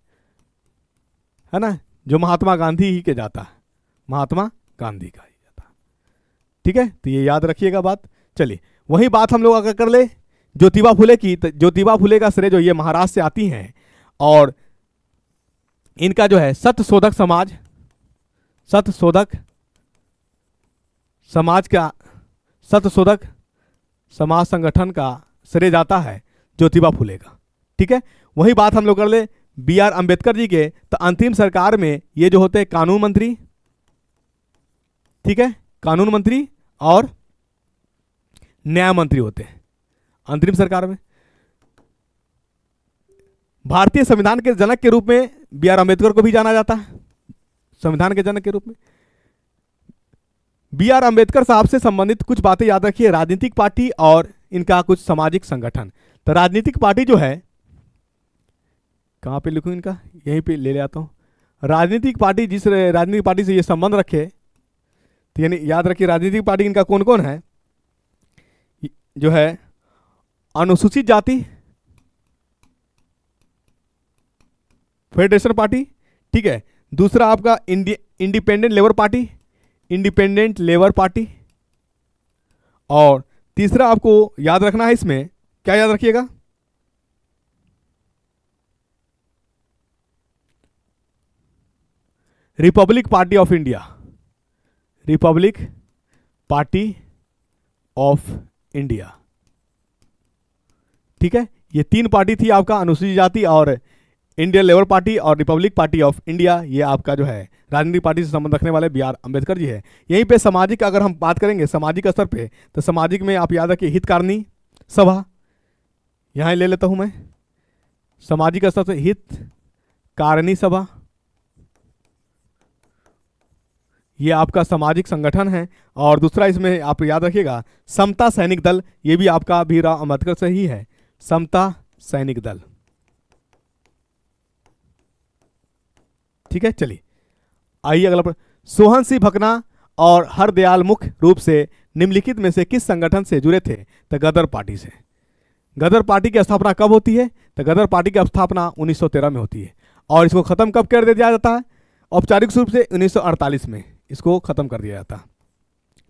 है ना जो महात्मा गांधी ही के जाता है महात्मा गांधी का ही जाता ठीक है तो ये याद रखिएगा बात चलिए वही बात हम लोग अगर कर ले ज्योतिबा फुले की तो ज्योतिबा फुले का श्रेय जो ये महाराष्ट्र से आती हैं और इनका जो है सत्य शोधक समाज सत्य शोधक समाज का सत्य शोधक समाज संगठन का श्रेय जाता है ज्योतिबा फुले का ठीक है वही बात हम लोग कर ले बी आर अम्बेडकर जी के तो अंतिम सरकार में ये जो होते हैं कानून मंत्री ठीक है कानून मंत्री और न्याय मंत्री होते हैं अंतरिम सरकार में भारतीय संविधान के जनक के रूप में बी आर अम्बेडकर को भी जाना जाता है संविधान के जनक के रूप में बी आर अम्बेडकर साहब से संबंधित कुछ बातें याद रखिए राजनीतिक पार्टी और इनका कुछ सामाजिक संगठन तो राजनीतिक पार्टी जो है कहां पे लिखू इनका यहीं पे ले ले आता हूं राजनीतिक पार्टी जिस राजनीतिक पार्टी से ये संबंध रखे तो यानी याद रखिए राजनीतिक पार्टी इनका कौन कौन है जो है अनुसूचित जाति फेडरेशन पार्टी ठीक है दूसरा आपका independent labour party independent labour party और तीसरा आपको याद रखना है इसमें क्या याद रखिएगा Republic Party of India Republic Party of India ठीक है ये तीन पार्टी थी आपका अनुसूचित जाति और इंडियन लेबर पार्टी और रिपब्लिक पार्टी ऑफ इंडिया ये आपका जो है राजनीतिक पार्टी से संबंध रखने वाले बी आर अम्बेडकर जी है यहीं पे सामाजिक अगर हम बात करेंगे सामाजिक स्तर पे तो सामाजिक में आप याद रखिए हितकारिणी सभा यहाँ ले लेता हूँ मैं सामाजिक स्तर से हित कारिणी सभा ये आपका सामाजिक संगठन है और दूसरा इसमें आप याद रखिएगा समता सैनिक दल ये भी आपका आर अम्बेडकर से ही है समता सैनिक दल ठीक है चलिए आइए अगला प्रश्न सोहन सिंह भकना और हरदयाल मुख्य रूप से निम्नलिखित में से किस संगठन से जुड़े थे तो गदर पार्टी से गदर पार्टी की स्थापना कब होती है तो गदर पार्टी की स्थापना 1913 में होती है और इसको ख़त्म कब कर दिया जाता है औपचारिक रूप से 1948 में इसको ख़त्म कर दिया जाता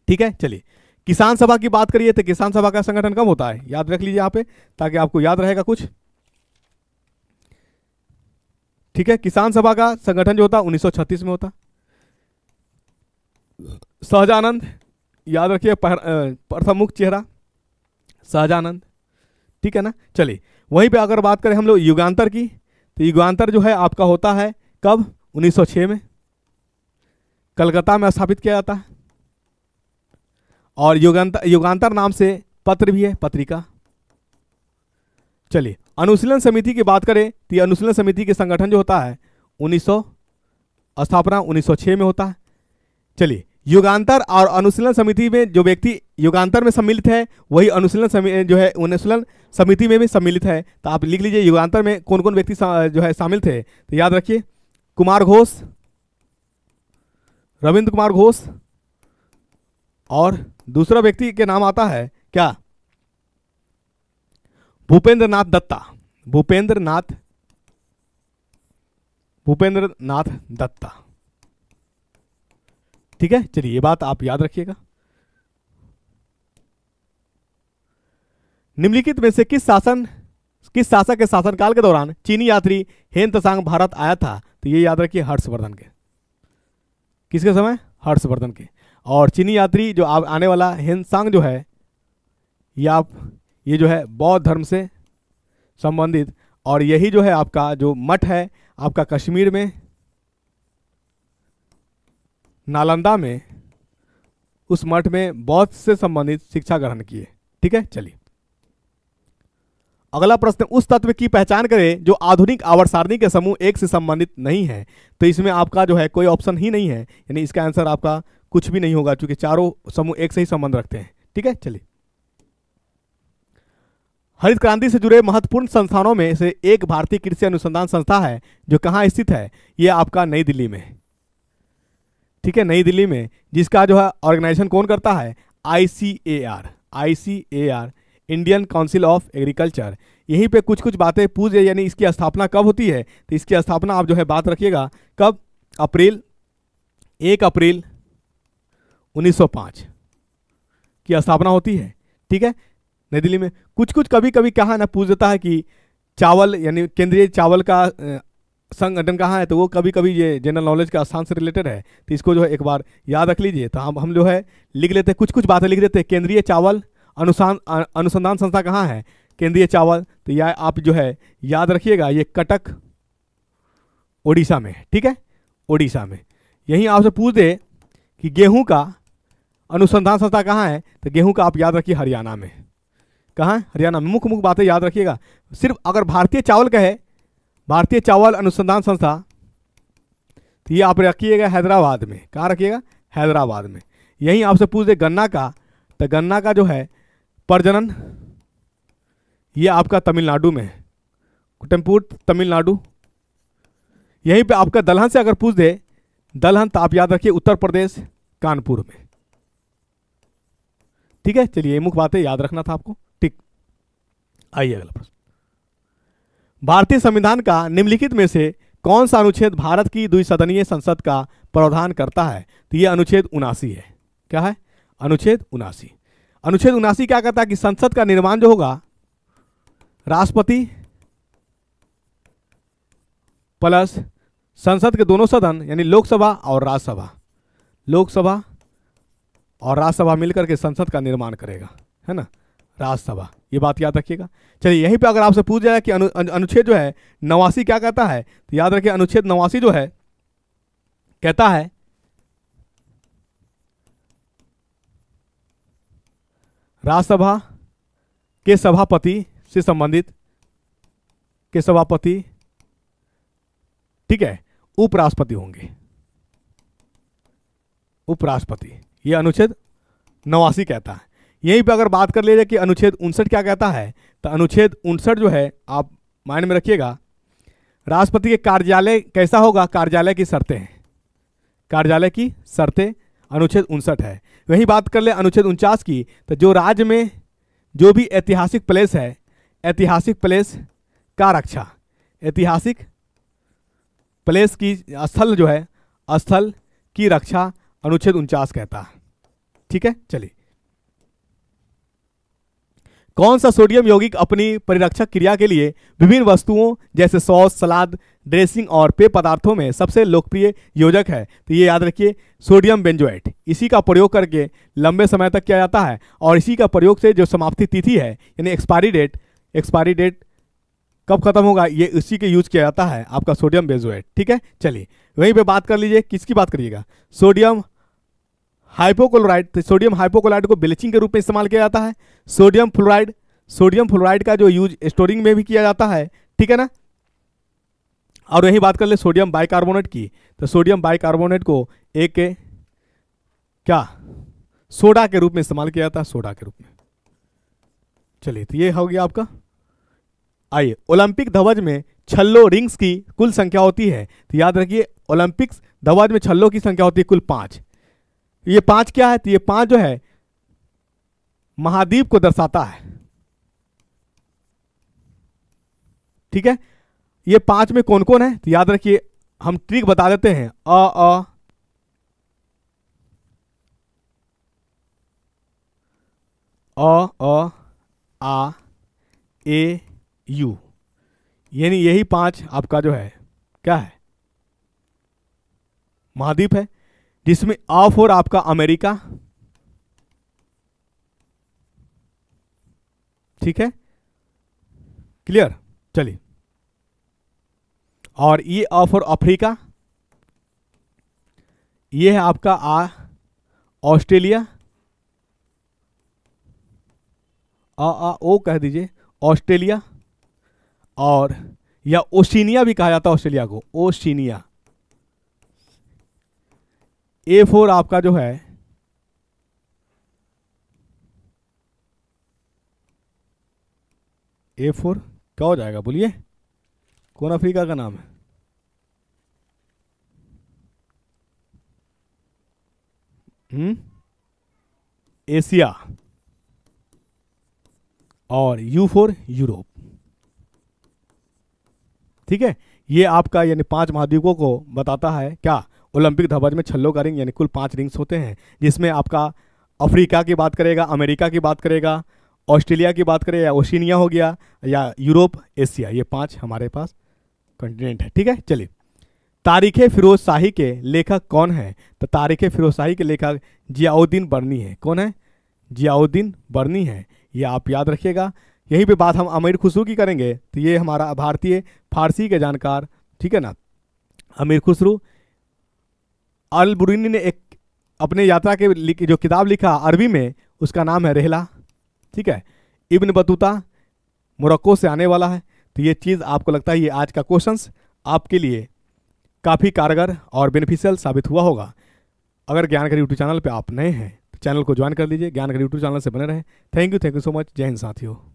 ठीक है चलिए किसान सभा की बात करिए तो किसान सभा का संगठन कम होता है याद रख लीजिए यहाँ पे ताकि आपको याद रहेगा कुछ ठीक है किसान सभा का संगठन जो होता है 1936 में होता सहजानंद याद रखिए प्रथमुख चेहरा सहजानंद ठीक है ना चलिए वहीं पे अगर बात करें हम लोग युगांतर की तो युगांतर जो है आपका होता है कब 1906 में कलकत्ता में स्थापित किया जाता है और युगांतर युगांतर नाम से पत्र भी है पत्रिका चलिए अनुशीलन समिति की बात करें तो अनुशीलन समिति के संगठन जो होता है 1900 स्थापना 1906 में होता है चलिए युगांतर और अनुशीलन समिति में जो व्यक्ति युगांतर में सम्मिलित है वही अनुशीलन समिति जो है अनुशीलन समिति में भी सम्मिलित है तो आप लिख लीजिए युगांतर में कौन कौन व्यक्ति जो है शामिल थे तो याद रखिए कुमार घोष रविंद्र कुमार घोष और दूसरा व्यक्ति के नाम आता है क्या भूपेंद्र नाथ दत्ता भूपेंद्र नाथ भूपेंद्र नाथ दत्ता ठीक है चलिए ये बात आप याद रखिएगा निम्नलिखित में से किस शासन किस शासक के शासनकाल के दौरान चीनी यात्री हेन तसांग भारत आया था तो ये याद रखिए हर्षवर्धन के किसके समय हर्षवर्धन के और चीनी यात्री जो आने वाला हेनसांग जो है ये आप ये जो है बौद्ध धर्म से संबंधित और यही जो है आपका जो मठ है आपका कश्मीर में नालंदा में उस मठ में बौद्ध से संबंधित शिक्षा ग्रहण किए ठीक है चलिए अगला प्रश्न उस तत्व की पहचान करें जो आधुनिक आवर सारणी के समूह एक से संबंधित नहीं है तो इसमें आपका जो है कोई ऑप्शन ही नहीं है यानी इसका आंसर आपका कुछ भी नहीं होगा क्योंकि चारों समूह एक से ही संबंध रखते हैं ठीक है चलिए हरित क्रांति से जुड़े महत्वपूर्ण संस्थानों में से एक भारतीय कृषि अनुसंधान संस्था है जो कहाँ स्थित है ये आपका नई दिल्ली में ठीक है नई दिल्ली में जिसका जो है ऑर्गेनाइजेशन कौन करता है I C I C A R Indian Council of Agriculture यहीं पे कुछ कुछ बातें पूछ यानी इसकी स्थापना कब होती है तो इसकी स्थापना आप जो है बात रखिएगा कब अप्रैल एक अप्रैल 1905 की स्थापना होती है ठीक है नई दिल्ली में कुछ कुछ कभी कभी कहा ना पूछ देता है कि चावल यानी केंद्रीय चावल का संगठन कहाँ है तो वो कभी कभी ये जनरल नॉलेज का स्थान से रिलेटेड है तो इसको जो है एक बार याद रख लीजिए तो हम हम जो है लिख लेते हैं कुछ कुछ बातें लिख देते हैं केंद्रीय चावल अनुसान अनुसंधान संस्था कहाँ है केंद्रीय चावल तो यह आप जो है याद रखिएगा ये कटक ओडिशा में ठीक है ओडिशा में यहीं आपसे पूछ दे कि गेहूं का अनुसंधान संस्था कहाँ है तो गेहूं का आप याद रखिए हरियाणा में कहाँ हरियाणा में मुख्य मुख्य बातें याद रखिएगा सिर्फ अगर भारतीय चावल का है भारतीय चावल अनुसंधान संस्था तो ये आप रखिएगा हैदराबाद में कहाँ रखिएगा हैदराबाद में यहीं आपसे पूछ दे गन्ना का तो गन्ना का जो है प्रजनन ये आपका तमिलनाडु में है कुटमपुर तमिलनाडु यहीं पे आपका दलहन से अगर पूछ दे दलहन तो आप याद रखिए उत्तर प्रदेश कानपुर में ठीक है चलिए मुख्य बातें याद रखना था आपको ठीक आइए अगला प्रश्न भारतीय संविधान का निम्नलिखित में से कौन सा अनुच्छेद भारत की द्विसदनीय संसद का प्रावधान करता है तो यह अनुच्छेद उनासी है क्या है अनुच्छेद उनासी अनुच्छेद उनासी क्या कहता है कि संसद का निर्माण जो होगा राष्ट्रपति प्लस संसद के दोनों सदन यानी लोकसभा और राज्यसभा लोकसभा और राज्यसभा मिलकर के संसद का निर्माण करेगा है ना राज्यसभा ये बात याद रखिएगा चलिए यहीं पे अगर आपसे पूछ जाए कि अनु, अनुच्छेद जो है नवासी क्या कहता है तो याद रखिए अनुच्छेद नवासी जो है कहता है राज्यसभा के सभापति से संबंधित के सभापति ठीक है उपराष्ट्रपति होंगे उपराष्ट्रपति यह अनुच्छेद नवासी कहता है यहीं पर अगर बात कर लिया जाए कि अनुच्छेद उनसठ क्या कहता है तो अनुच्छेद उनसठ जो है आप माइंड में रखिएगा राष्ट्रपति के कार्यालय कैसा होगा कार्यालय की शर्तें कार्यालय की शर्तें अनुच्छेद उनसठ है वहीं बात कर ले अनुच्छेद उनचास की तो जो राज्य में जो भी ऐतिहासिक प्लेस है ऐतिहासिक प्लेस का रक्षा ऐतिहासिक प्लेस की स्थल जो है स्थल की रक्षा अनुच्छेद उनचास कहता है ठीक है चलिए कौन सा सोडियम यौगिक अपनी परिरक्षक क्रिया के लिए विभिन्न वस्तुओं जैसे सॉस सलाद ड्रेसिंग और पेय पदार्थों में सबसे लोकप्रिय योजक है तो ये याद रखिए सोडियम बेंजोएट इसी का प्रयोग करके लंबे समय तक किया जाता है और इसी का प्रयोग से जो समाप्ति तिथि है यानी एक्सपायरी डेट एक्सपायरी डेट कब खत्म होगा ये इसी के यूज किया जाता है आपका सोडियम बेंजोएट ठीक है चलिए वहीं पर बात कर लीजिए किसकी बात करिएगा सोडियम हाइपोक्लोराइड तो सोडियम हाइपोक्लोराइड को ब्लीचिंग के रूप में इस्तेमाल किया जाता है सोडियम फ्लोराइड सोडियम फ्लोराइड का जो यूज स्टोरिंग में भी किया जाता है ठीक है ना और यही बात कर ले सोडियम बाइकार्बोनेट की तो सोडियम बाइकार्बोनेट को एक क्या सोडा के रूप में इस्तेमाल किया जाता है सोडा के रूप में चलिए तो ये हो गया आपका आइए ओलंपिक ध्वज में छल्लो रिंग्स की कुल संख्या होती है तो याद रखिए ओलंपिक्स ध्वज में छल्लो की संख्या होती है कुल पांच ये पांच क्या है तो ये पांच जो है महाद्वीप को दर्शाता है ठीक है ये पांच में कौन कौन है तो याद रखिए हम ट्रिक बता देते हैं अ अ अ अ आ ए यू यानी यही पांच आपका जो है क्या है महाद्वीप है जिसमें ऑफ और आपका अमेरिका ठीक है क्लियर चलिए और ये ऑफ और अफ्रीका ये है आपका आ ऑस्ट्रेलिया आ आ ओ कह दीजिए ऑस्ट्रेलिया और या ओशिनिया भी कहा जाता है ऑस्ट्रेलिया को ओशिनिया ए फोर आपका जो है ए फोर क्या हो जाएगा बोलिए कौन अफ्रीका का नाम है हम्म एशिया और यू फोर यूरोप ठीक है ये आपका यानी पांच महाद्वीपों को बताता है क्या ओलंपिक धबज में छल्लो का रिंग यानी कुल पाँच रिंग्स होते हैं जिसमें आपका अफ्रीका की बात करेगा अमेरिका की बात करेगा ऑस्ट्रेलिया की बात करें या ओशिनिया हो गया या यूरोप एशिया ये पाँच हमारे पास कंटिनेंट है ठीक है चलिए तारीख फिरोज शाही के लेखक कौन है तो तारीख फिरोज शाही के लेखक जियाउद्दीन बर्नी है कौन है जियाउद्दीन बर्नी है ये आप याद रखिएगा यहीं पे बात हम अमीर खुसरू की करेंगे तो ये हमारा भारतीय फारसी के जानकार ठीक है ना अमीर खुसरू अल बुरिनी ने एक अपने यात्रा के जो किताब लिखा अरबी में उसका नाम है रेहला ठीक है इब्न बतूता मोरक्को से आने वाला है तो ये चीज़ आपको लगता है ये आज का क्वेश्चंस आपके लिए काफ़ी कारगर और बेनिफिशियल साबित हुआ होगा अगर ज्ञान घर यूट्यूब चैनल पर आप नए हैं तो चैनल को ज्वाइन कर लीजिए ज्ञान घर यूट्यूब चैनल से बने रहें thank you thank you so much जय हिंद साथियों